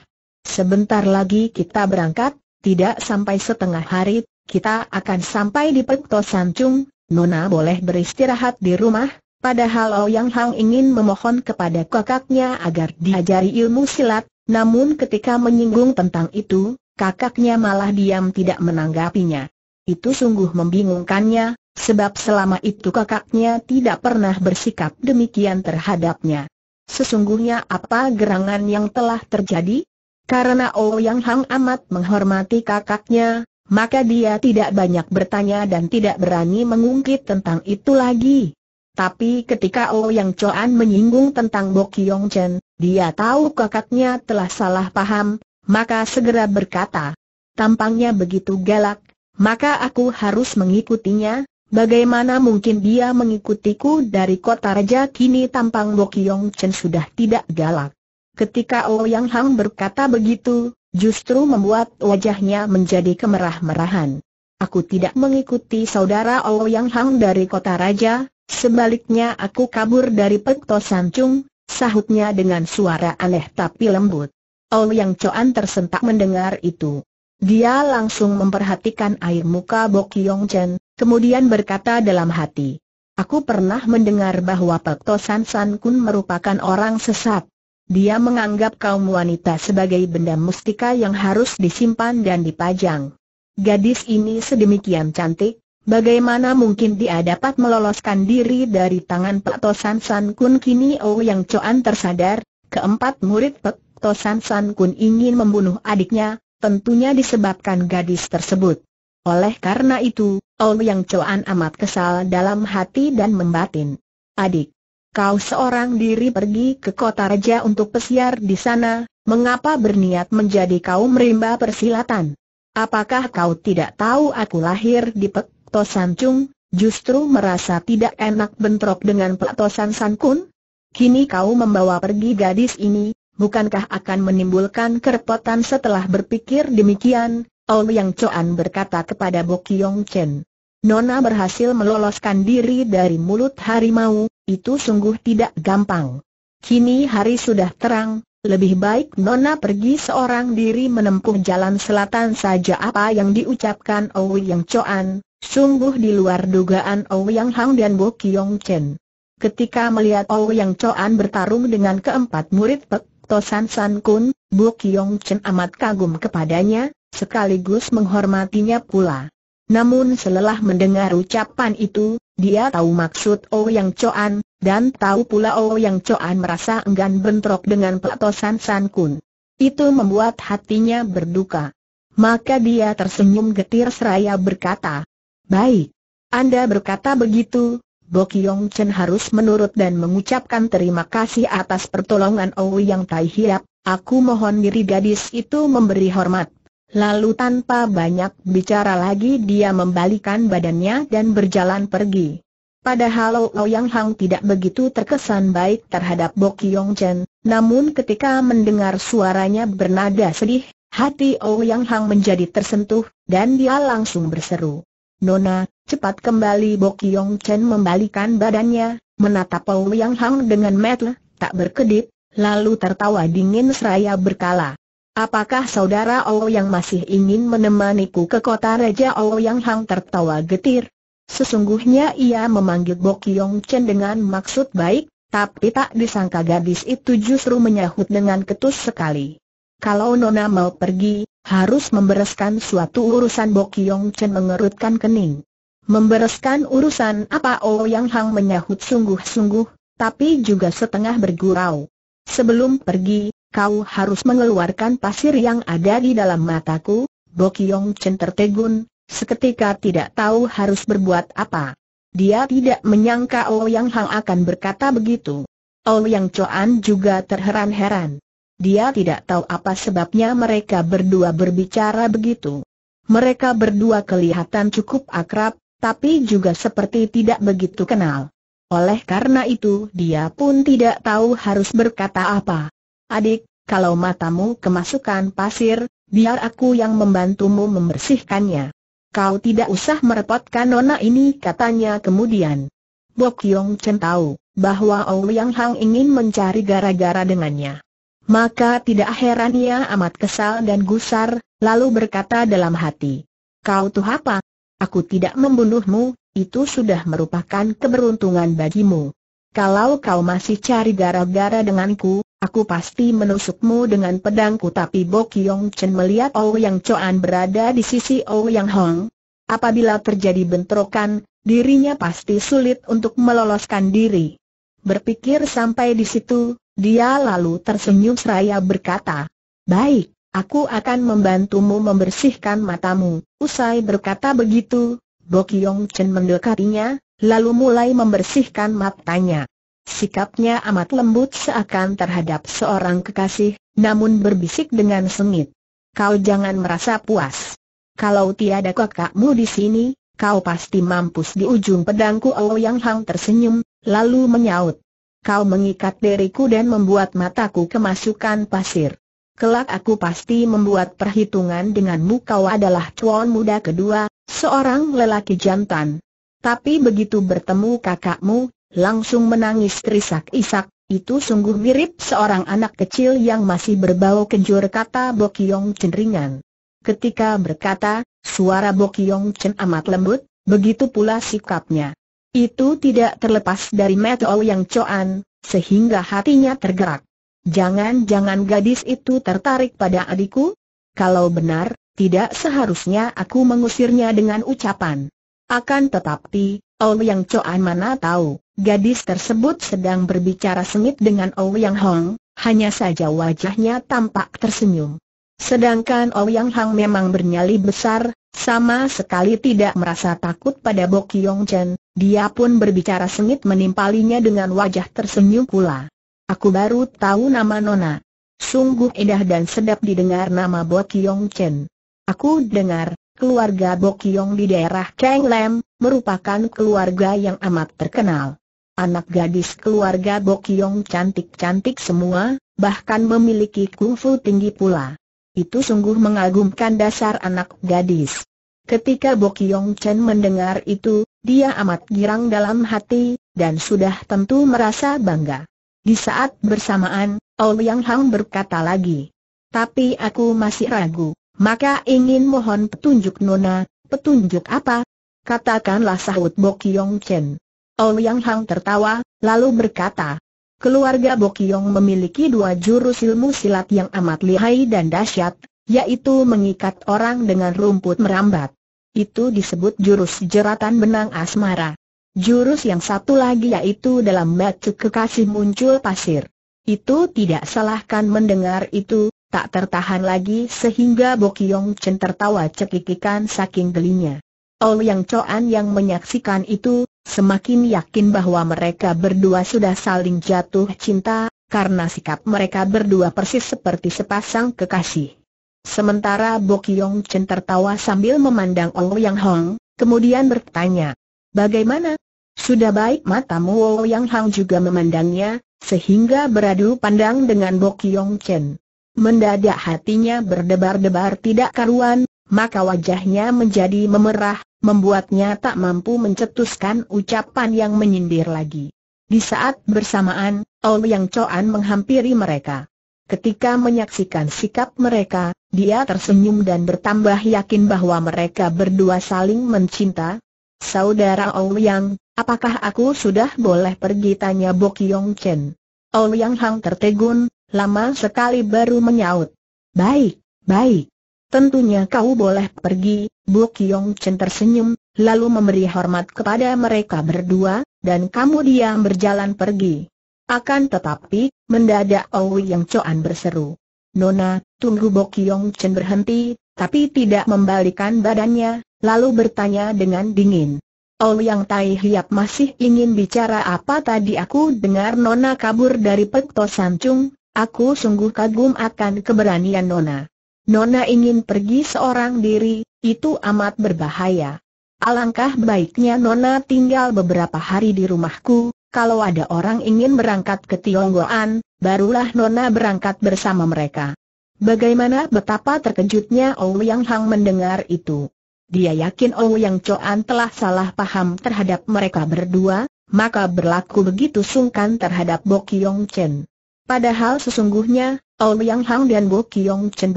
Sebentar lagi kita berangkat, tidak sampai setengah hari, kita akan sampai di Pekto Sancung, Nona boleh beristirahat di rumah, padahal Ouyang oh Hang ingin memohon kepada kakaknya agar diajari ilmu silat, namun ketika menyinggung tentang itu, kakaknya malah diam tidak menanggapinya. Itu sungguh membingungkannya, Sebab selama itu kakaknya tidak pernah bersikap demikian terhadapnya. Sesungguhnya apa gerangan yang telah terjadi? Karena oh yang Hang amat menghormati kakaknya, maka dia tidak banyak bertanya dan tidak berani mengungkit tentang itu lagi. Tapi ketika oh yang Choan menyinggung tentang Bo Kiong Chen, dia tahu kakaknya telah salah paham, maka segera berkata, tampangnya begitu galak, maka aku harus mengikutinya, Bagaimana mungkin dia mengikutiku dari kota raja kini tampang Bokyong Chen sudah tidak galak. Ketika oh Yang Hang berkata begitu, justru membuat wajahnya menjadi kemerah-merahan. Aku tidak mengikuti saudara oh Yang Hang dari kota raja, sebaliknya aku kabur dari Pekto Chung, sahutnya dengan suara aneh tapi lembut. Oh Yang Choan tersentak mendengar itu. Dia langsung memperhatikan air muka Bokyong Chen, Kemudian berkata dalam hati, Aku pernah mendengar bahwa Pekto San San Kun merupakan orang sesat. Dia menganggap kaum wanita sebagai benda mustika yang harus disimpan dan dipajang. Gadis ini sedemikian cantik, bagaimana mungkin dia dapat meloloskan diri dari tangan Pekto San San Kun kini Oh Yang Coan tersadar, keempat murid Pekto San San Kun ingin membunuh adiknya, tentunya disebabkan gadis tersebut. Oleh karena itu, yang Choan amat kesal dalam hati dan membatin. Adik, kau seorang diri pergi ke kota raja untuk pesiar di sana, mengapa berniat menjadi kau rimba persilatan? Apakah kau tidak tahu aku lahir di Pek Tosan Chung, justru merasa tidak enak bentrok dengan Pek Tosan San Kun? Kini kau membawa pergi gadis ini, bukankah akan menimbulkan kerepotan setelah berpikir demikian, Ouyang Chuan berkata kepada Bo Kiong Chen. Nona berhasil meloloskan diri dari mulut harimau, itu sungguh tidak gampang. Kini hari sudah terang, lebih baik Nona pergi seorang diri menempuh jalan selatan saja apa yang diucapkan Ouyang Chuan, sungguh di luar dugaan Ouyang Hang dan Bo Kiong Chen. Ketika melihat Ouyang Chuan bertarung dengan keempat murid Pek Tosan San Kun, Bu Kiong Chen amat kagum kepadanya, sekaligus menghormatinya pula. Namun selelah mendengar ucapan itu, dia tahu maksud oh Yang Coan, dan tahu pula oh Yang Coan merasa enggan bentrok dengan pelatosan San Kun. Itu membuat hatinya berduka. Maka dia tersenyum getir seraya berkata, Baik, Anda berkata begitu, Bokyong Chen harus menurut dan mengucapkan terima kasih atas pertolongan oh Yang Tai Hiap, aku mohon diri gadis itu memberi hormat Lalu tanpa banyak bicara lagi dia membalikan badannya dan berjalan pergi. Padahal Ouyang Hang tidak begitu terkesan baik terhadap Bo Kiong Chen, namun ketika mendengar suaranya bernada sedih, hati Ouyang Hang menjadi tersentuh, dan dia langsung berseru. Nona, cepat kembali Bo Kiong Chen membalikan badannya, menatap Ouyang Hang dengan metel, tak berkedip, lalu tertawa dingin seraya berkala. Apakah saudara yang masih ingin menemaniku ke kota Raja yang Hang tertawa getir? Sesungguhnya ia memanggil Bok Yong Chen dengan maksud baik, tapi tak disangka gadis itu justru menyahut dengan ketus sekali. Kalau Nona mau pergi, harus membereskan suatu urusan Bok Yong Chen mengerutkan kening. Membereskan urusan apa yang Hang menyahut sungguh-sungguh, tapi juga setengah bergurau. Sebelum pergi, kau harus mengeluarkan pasir yang ada di dalam mataku, Bokyong Chen tertegun, seketika tidak tahu harus berbuat apa. Dia tidak menyangka Ouyang oh Hang akan berkata begitu. Ouyang oh Choan juga terheran-heran. Dia tidak tahu apa sebabnya mereka berdua berbicara begitu. Mereka berdua kelihatan cukup akrab, tapi juga seperti tidak begitu kenal. Oleh karena itu dia pun tidak tahu harus berkata apa. Adik, kalau matamu kemasukan pasir, biar aku yang membantumu membersihkannya. Kau tidak usah merepotkan nona ini katanya kemudian. Bok Yong Chen tahu bahwa Ouyang Hang ingin mencari gara-gara dengannya. Maka tidak heran ia amat kesal dan gusar, lalu berkata dalam hati. Kau tuh apa? Aku tidak membunuhmu, itu sudah merupakan keberuntungan bagimu. Kalau kau masih cari gara-gara denganku, Aku pasti menusukmu dengan pedangku tapi Bo Kiong Chen melihat Ou oh Yang Choan berada di sisi Ou oh Yang Hong. Apabila terjadi bentrokan, dirinya pasti sulit untuk meloloskan diri. Berpikir sampai di situ, dia lalu tersenyum seraya berkata, Baik, aku akan membantumu membersihkan matamu. Usai berkata begitu, Bo Kiong Chen mendekatinya, lalu mulai membersihkan matanya. Sikapnya amat lembut seakan terhadap seorang kekasih, namun berbisik dengan sengit. Kau jangan merasa puas. Kalau tiada kakakmu di sini, kau pasti mampus di ujung pedangku Yang Hang tersenyum, lalu menyaut. Kau mengikat diriku dan membuat mataku kemasukan pasir. Kelak aku pasti membuat perhitungan denganmu kau adalah cuan muda kedua, seorang lelaki jantan. Tapi begitu bertemu kakakmu, Langsung menangis terisak-isak, itu sungguh mirip seorang anak kecil yang masih berbau kencur kata Bokyong Chen ringan. Ketika berkata, suara Bokyong Chen amat lembut, begitu pula sikapnya. Itu tidak terlepas dari metol yang coan, sehingga hatinya tergerak. Jangan-jangan gadis itu tertarik pada adikku? Kalau benar, tidak seharusnya aku mengusirnya dengan ucapan. Akan tetapi, Ol Yang Coan mana tahu, Gadis tersebut sedang berbicara sengit dengan Ouyang Hong, hanya saja wajahnya tampak tersenyum. Sedangkan Ouyang Hong memang bernyali besar, sama sekali tidak merasa takut pada Bo Yong Chen, dia pun berbicara sengit menimpalinya dengan wajah tersenyum pula. Aku baru tahu nama Nona. Sungguh indah dan sedap didengar nama Bo Yong Chen. Aku dengar, keluarga Yong di daerah Kang Lam, merupakan keluarga yang amat terkenal. Anak gadis keluarga Bokyong cantik-cantik semua, bahkan memiliki kungfu tinggi pula. Itu sungguh mengagumkan dasar anak gadis. Ketika Bokyong Chen mendengar itu, dia amat girang dalam hati, dan sudah tentu merasa bangga. Di saat bersamaan, Yang Hang berkata lagi. Tapi aku masih ragu, maka ingin mohon petunjuk Nona, petunjuk apa? Katakanlah sahut Bokyong Chen. Ouyang Hang tertawa, lalu berkata, Keluarga Bokyong memiliki dua jurus ilmu silat yang amat lihai dan dahsyat, yaitu mengikat orang dengan rumput merambat. Itu disebut jurus jeratan benang asmara. Jurus yang satu lagi yaitu dalam batu kekasih muncul pasir. Itu tidak salahkan mendengar itu, tak tertahan lagi sehingga Bokyong Chen tertawa cekikikan saking gelinya. Ouyang Choan yang menyaksikan itu, Semakin yakin bahwa mereka berdua sudah saling jatuh cinta, karena sikap mereka berdua persis seperti sepasang kekasih. Sementara Bo Kiong Chen tertawa sambil memandang Ouyang Hong, kemudian bertanya, Bagaimana? Sudah baik matamu Wo Yang Hong juga memandangnya, sehingga beradu pandang dengan Bo Kiong Chen. Mendadak hatinya berdebar-debar tidak karuan, maka wajahnya menjadi memerah, membuatnya tak mampu mencetuskan ucapan yang menyindir lagi. Di saat bersamaan, Ol Yang Choan menghampiri mereka. Ketika menyaksikan sikap mereka, dia tersenyum dan bertambah yakin bahwa mereka berdua saling mencinta. Saudara Ol Yang, apakah aku sudah boleh pergi tanya Bok Yong Chen? Ol Yang Hang tertegun, lama sekali baru menyaut. Baik, baik. Tentunya kau boleh pergi, Bu Kiong Chen tersenyum, lalu memberi hormat kepada mereka berdua, dan kamu diam berjalan pergi. Akan tetapi, mendadak Owi Yang Coan berseru. Nona, tunggu Bo Kiong Chen berhenti, tapi tidak membalikan badannya, lalu bertanya dengan dingin. Owi Yang Tai Hiap masih ingin bicara apa tadi aku dengar Nona kabur dari Pekto Sancung, aku sungguh kagum akan keberanian Nona. Nona ingin pergi seorang diri, itu amat berbahaya. Alangkah baiknya Nona tinggal beberapa hari di rumahku, kalau ada orang ingin berangkat ke Tionggoan, barulah Nona berangkat bersama mereka. Bagaimana betapa terkejutnya Yang Hang mendengar itu. Dia yakin Yang Choan telah salah paham terhadap mereka berdua, maka berlaku begitu sungkan terhadap Bok Yong Chen. Padahal sesungguhnya, Ouyang Hang dan Bo Kiong Chen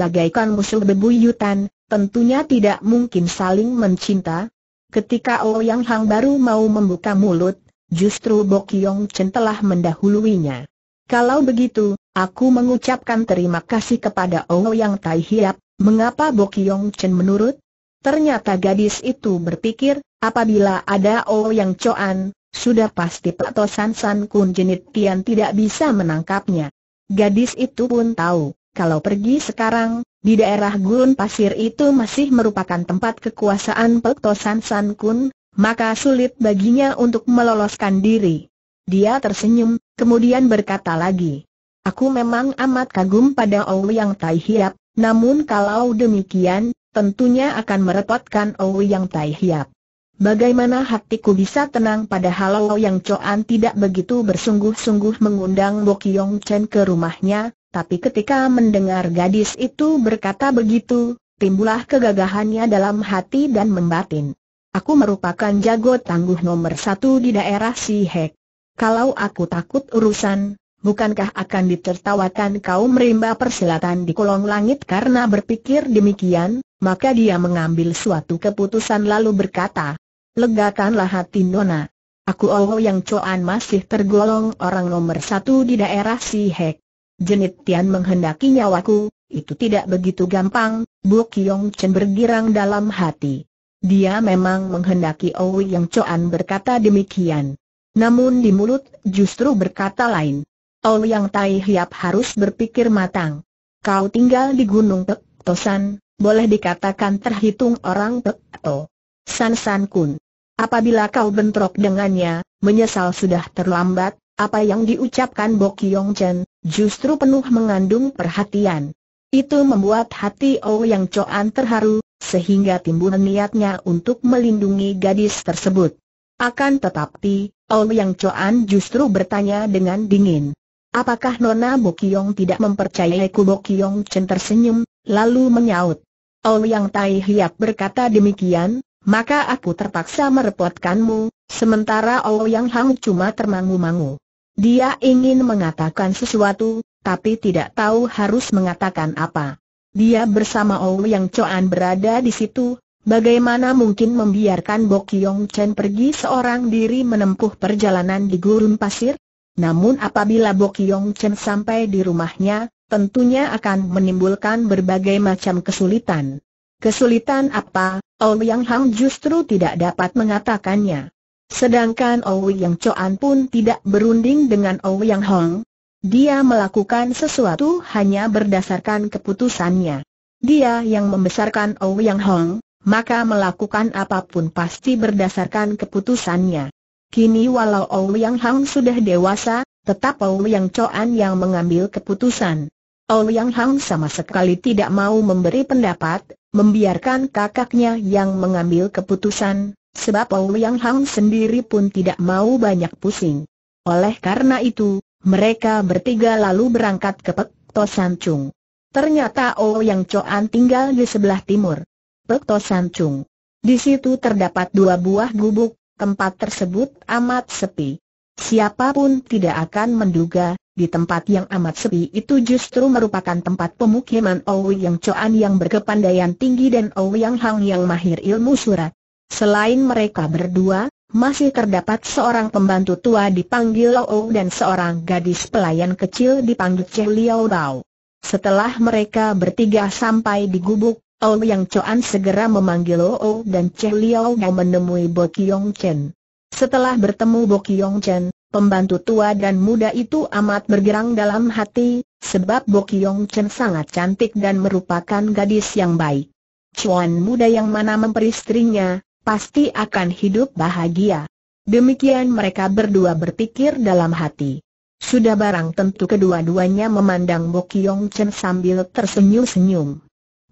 bagaikan musuh bebuyutan, tentunya tidak mungkin saling mencinta. Ketika Ouyang Hang baru mau membuka mulut, justru Bo Kiong Chen telah mendahuluinya. Kalau begitu, aku mengucapkan terima kasih kepada Ouyang Tai Hiap, mengapa Bo Kiong Chen menurut? Ternyata gadis itu berpikir, apabila ada Ouyang Choan, sudah pasti Pak Tosan San Kun Jenit Tian tidak bisa menangkapnya. Gadis itu pun tahu, kalau pergi sekarang, di daerah gurun pasir itu masih merupakan tempat kekuasaan Pek sankun San Kun, maka sulit baginya untuk meloloskan diri. Dia tersenyum, kemudian berkata lagi, Aku memang amat kagum pada Yang Tai Hiap, namun kalau demikian, tentunya akan merepotkan Yang Tai Hiap. Bagaimana hatiku bisa tenang padahal Lo Yang Coan tidak begitu bersungguh-sungguh mengundang Bo Kiong Chen ke rumahnya, tapi ketika mendengar gadis itu berkata begitu, timbulah kegagahannya dalam hati dan membatin. Aku merupakan jago tangguh nomor satu di daerah Si Hek. Kalau aku takut urusan, bukankah akan ditertawakan kau merimba persilatan di kolong langit karena berpikir demikian? Maka dia mengambil suatu keputusan lalu berkata, Legakanlah hati Nona. Aku Owo yang Coan masih tergolong orang nomor satu di daerah Sihek. Jenit Tian menghendaki nyawaku, itu tidak begitu gampang, Bu Kiong Chen bergirang dalam hati. Dia memang menghendaki Oh Yang Coan berkata demikian. Namun di mulut justru berkata lain. Owi Yang Tai Hiap harus berpikir matang. Kau tinggal di Gunung Pek Tosan, boleh dikatakan terhitung orang Pek To. San San Kun. Apabila kau bentrok dengannya, menyesal sudah terlambat, apa yang diucapkan Bok Yong Chen, justru penuh mengandung perhatian. Itu membuat hati Oh Yang Choan terharu, sehingga timbul niatnya untuk melindungi gadis tersebut. Akan tetapi, Oh Yang Choan justru bertanya dengan dingin. Apakah Nona Bok Yong tidak mempercayaiku Yong Chen tersenyum, lalu menyaut. Oh Yang Tai Hiap berkata demikian, maka aku terpaksa merepotkanmu, sementara Yang Hang cuma termangu-mangu. Dia ingin mengatakan sesuatu, tapi tidak tahu harus mengatakan apa. Dia bersama Yang Choan berada di situ, bagaimana mungkin membiarkan Bok Yong Chen pergi seorang diri menempuh perjalanan di gurun pasir? Namun apabila Bok Yong Chen sampai di rumahnya, tentunya akan menimbulkan berbagai macam kesulitan. Kesulitan apa, Ouyang Hang justru tidak dapat mengatakannya. Sedangkan Ouyang Choan pun tidak berunding dengan Ouyang Hong. Dia melakukan sesuatu hanya berdasarkan keputusannya. Dia yang membesarkan Ouyang Hong, maka melakukan apapun pasti berdasarkan keputusannya. Kini walau Ouyang Hang sudah dewasa, tetap Ouyang Choan yang mengambil keputusan. Ouyang Hang sama sekali tidak mau memberi pendapat, membiarkan kakaknya yang mengambil keputusan, sebab Wu Yang Hang sendiri pun tidak mau banyak pusing. Oleh karena itu, mereka bertiga lalu berangkat ke Pek Tosan Chung. Ternyata Ou Yang Choan tinggal di sebelah timur. Pek Tosan Chung. Di situ terdapat dua buah gubuk, tempat tersebut amat sepi. Siapapun tidak akan menduga, di tempat yang amat sepi itu justru merupakan tempat pemukiman Owi Yang Choan yang berkepandaian tinggi dan Owi Yang Hang yang mahir ilmu surat. Selain mereka berdua, masih terdapat seorang pembantu tua dipanggil Ou dan seorang gadis pelayan kecil dipanggil Che Liao Bao. Setelah mereka bertiga sampai di gubuk, Ou Yang Choan segera memanggil Ou dan Che Liao Bao menemui Bo Kiong Chen. Setelah bertemu Bo Kiong Chen, Pembantu tua dan muda itu amat bergerang dalam hati, sebab Kiong Chen sangat cantik dan merupakan gadis yang baik. Cuan muda yang mana memperistrinya, pasti akan hidup bahagia. Demikian mereka berdua berpikir dalam hati. Sudah barang tentu kedua-duanya memandang Kiong Chen sambil tersenyum-senyum.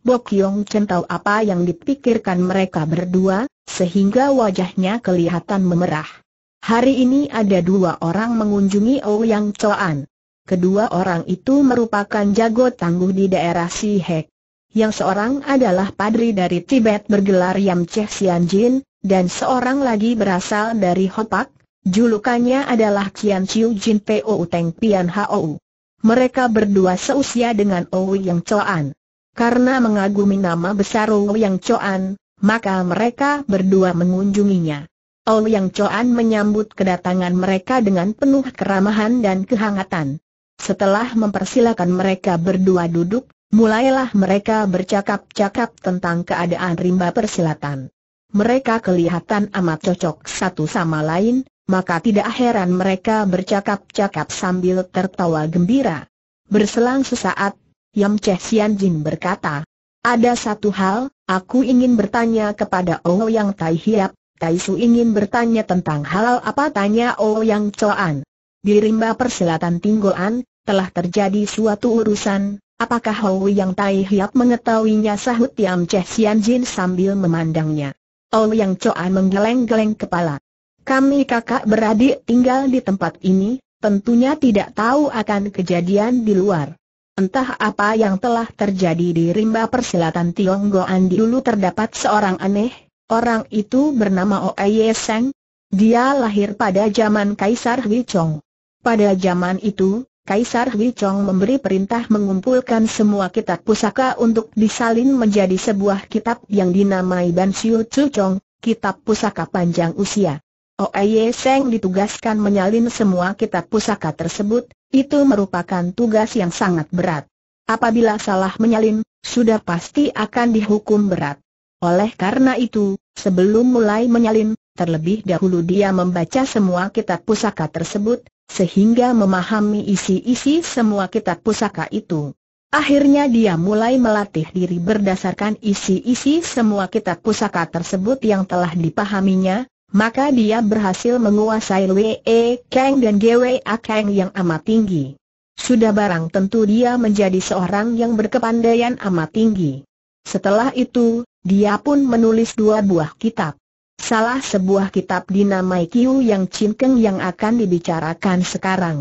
Kiong Chen tahu apa yang dipikirkan mereka berdua, sehingga wajahnya kelihatan memerah. Hari ini ada dua orang mengunjungi Ouyang oh Choan. Kedua orang itu merupakan jago tangguh di daerah Sihek. Yang seorang adalah padri dari Tibet bergelar Yam Cheh Xianjin, dan seorang lagi berasal dari Hopak, julukannya adalah Qian Chiu Jin Po Teng Pian Hou. Mereka berdua seusia dengan Ouyang oh Choan. Karena mengagumi nama besar Ouyang oh Choan, maka mereka berdua mengunjunginya yang Choan menyambut kedatangan mereka dengan penuh keramahan dan kehangatan. Setelah mempersilakan mereka berdua duduk, mulailah mereka bercakap-cakap tentang keadaan rimba persilatan. Mereka kelihatan amat cocok satu sama lain, maka tidak heran mereka bercakap-cakap sambil tertawa gembira. Berselang sesaat, Yam Cheh Sian Jin berkata, ada satu hal, aku ingin bertanya kepada Ouyang Tai Hiap, Taisu ingin bertanya tentang halal apa tanya Ouyang oh Coan. Di rimba persilatan Tinggoan, telah terjadi suatu urusan, apakah Ouyang Tai Hiap mengetahuinya sahut Tiam Cheh Sian Jin sambil memandangnya. Ouyang oh Coan menggeleng-geleng kepala. Kami kakak beradik tinggal di tempat ini, tentunya tidak tahu akan kejadian di luar. Entah apa yang telah terjadi di rimba persilatan Tionggoan dulu terdapat seorang aneh, Orang itu bernama Oye Seng. Dia lahir pada zaman Kaisar Hui Chong. Pada zaman itu, Kaisar Hui Chong memberi perintah mengumpulkan semua kitab pusaka untuk disalin menjadi sebuah kitab yang dinamai Ban Siu Chu Chong, kitab pusaka panjang usia. Oye Seng ditugaskan menyalin semua kitab pusaka tersebut, itu merupakan tugas yang sangat berat. Apabila salah menyalin, sudah pasti akan dihukum berat. Oleh karena itu, sebelum mulai menyalin, terlebih dahulu dia membaca semua kitab pusaka tersebut, sehingga memahami isi-isi semua kitab pusaka itu. Akhirnya dia mulai melatih diri berdasarkan isi-isi semua kitab pusaka tersebut yang telah dipahaminya, maka dia berhasil menguasai Wee Kang dan Gwe Kang yang amat tinggi. Sudah barang tentu dia menjadi seorang yang berkepandaian amat tinggi. Setelah itu, dia pun menulis dua buah kitab. Salah sebuah kitab dinamai Kiu Yang Cinkeng yang akan dibicarakan sekarang.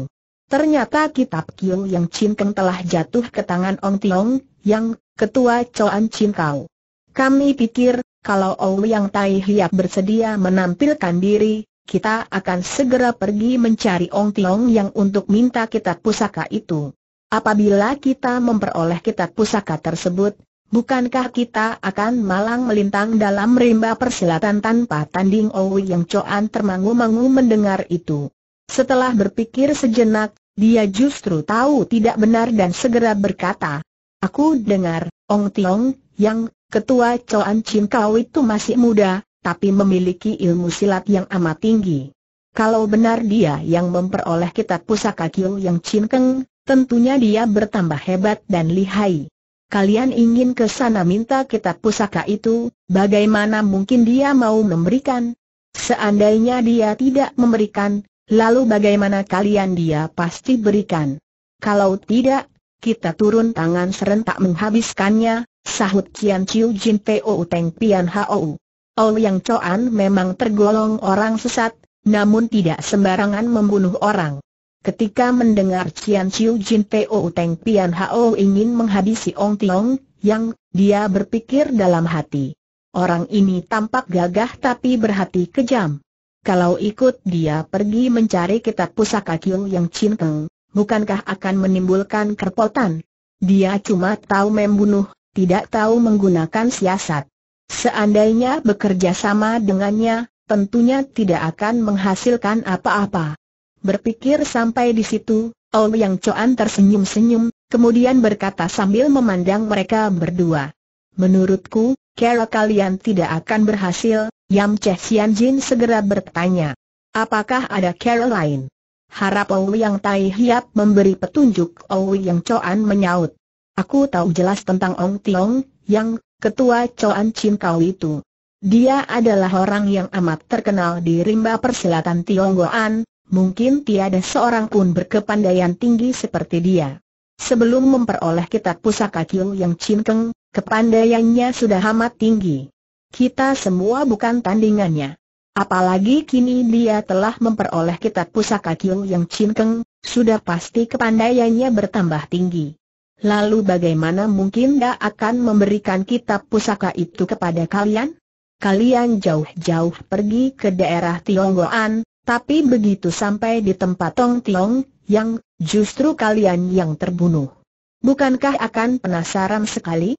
Ternyata kitab Kiu Yang Cinkeng telah jatuh ke tangan Ong Tiong, yang ketua Coan Cinkau. Kami pikir, kalau Yang Tai Hiap bersedia menampilkan diri, kita akan segera pergi mencari Ong Tiong yang untuk minta kitab pusaka itu. Apabila kita memperoleh kitab pusaka tersebut, Bukankah kita akan malang melintang dalam rimba persilatan tanpa tanding Owi yang Coan termangu-mangu mendengar itu. Setelah berpikir sejenak, dia justru tahu tidak benar dan segera berkata, Aku dengar, Ong Tiong, yang ketua Coan Chin Kau itu masih muda, tapi memiliki ilmu silat yang amat tinggi. Kalau benar dia yang memperoleh kitab pusaka Kiu yang Chin tentunya dia bertambah hebat dan lihai. Kalian ingin ke sana minta kitab pusaka itu, bagaimana mungkin dia mau memberikan? Seandainya dia tidak memberikan, lalu bagaimana kalian dia pasti berikan? Kalau tidak, kita turun tangan serentak menghabiskannya, sahut Kian Chiu Jin Po Teng Pian Hao. Oh Yang coan memang tergolong orang sesat, namun tidak sembarangan membunuh orang. Ketika mendengar Cian Chiu Jin Po Teng Pian Hao ingin menghabisi Ong Tiong, yang, dia berpikir dalam hati. Orang ini tampak gagah tapi berhati kejam. Kalau ikut dia pergi mencari kitab pusaka Kiu yang cinteng, bukankah akan menimbulkan kerpotan? Dia cuma tahu membunuh, tidak tahu menggunakan siasat. Seandainya bekerja sama dengannya, tentunya tidak akan menghasilkan apa-apa. Berpikir sampai di situ, Ou Yang Coan tersenyum-senyum, kemudian berkata sambil memandang mereka berdua. Menurutku, Carol kalian tidak akan berhasil, Yam Cheh Sian Jin segera bertanya. Apakah ada Carol lain? Harap Ou Yang Tai Hiap memberi petunjuk Ou Yang Coan menyaut. Aku tahu jelas tentang Ong Tiong, yang ketua Coan Chin Kau itu. Dia adalah orang yang amat terkenal di rimba persilatan Tionggoan, mungkin tiada seorang pun berkepandaian tinggi seperti dia. Sebelum memperoleh kitab pusaka Kiu Yang Cinkeng, kepandaiannya sudah amat tinggi. Kita semua bukan tandingannya. Apalagi kini dia telah memperoleh kitab pusaka Kiu Yang Cinkeng, sudah pasti kepandaiannya bertambah tinggi. Lalu bagaimana mungkin dia akan memberikan kitab pusaka itu kepada kalian? Kalian jauh-jauh pergi ke daerah Tionggoan, tapi begitu sampai di tempat Tong Tiong, yang justru kalian yang terbunuh. Bukankah akan penasaran sekali?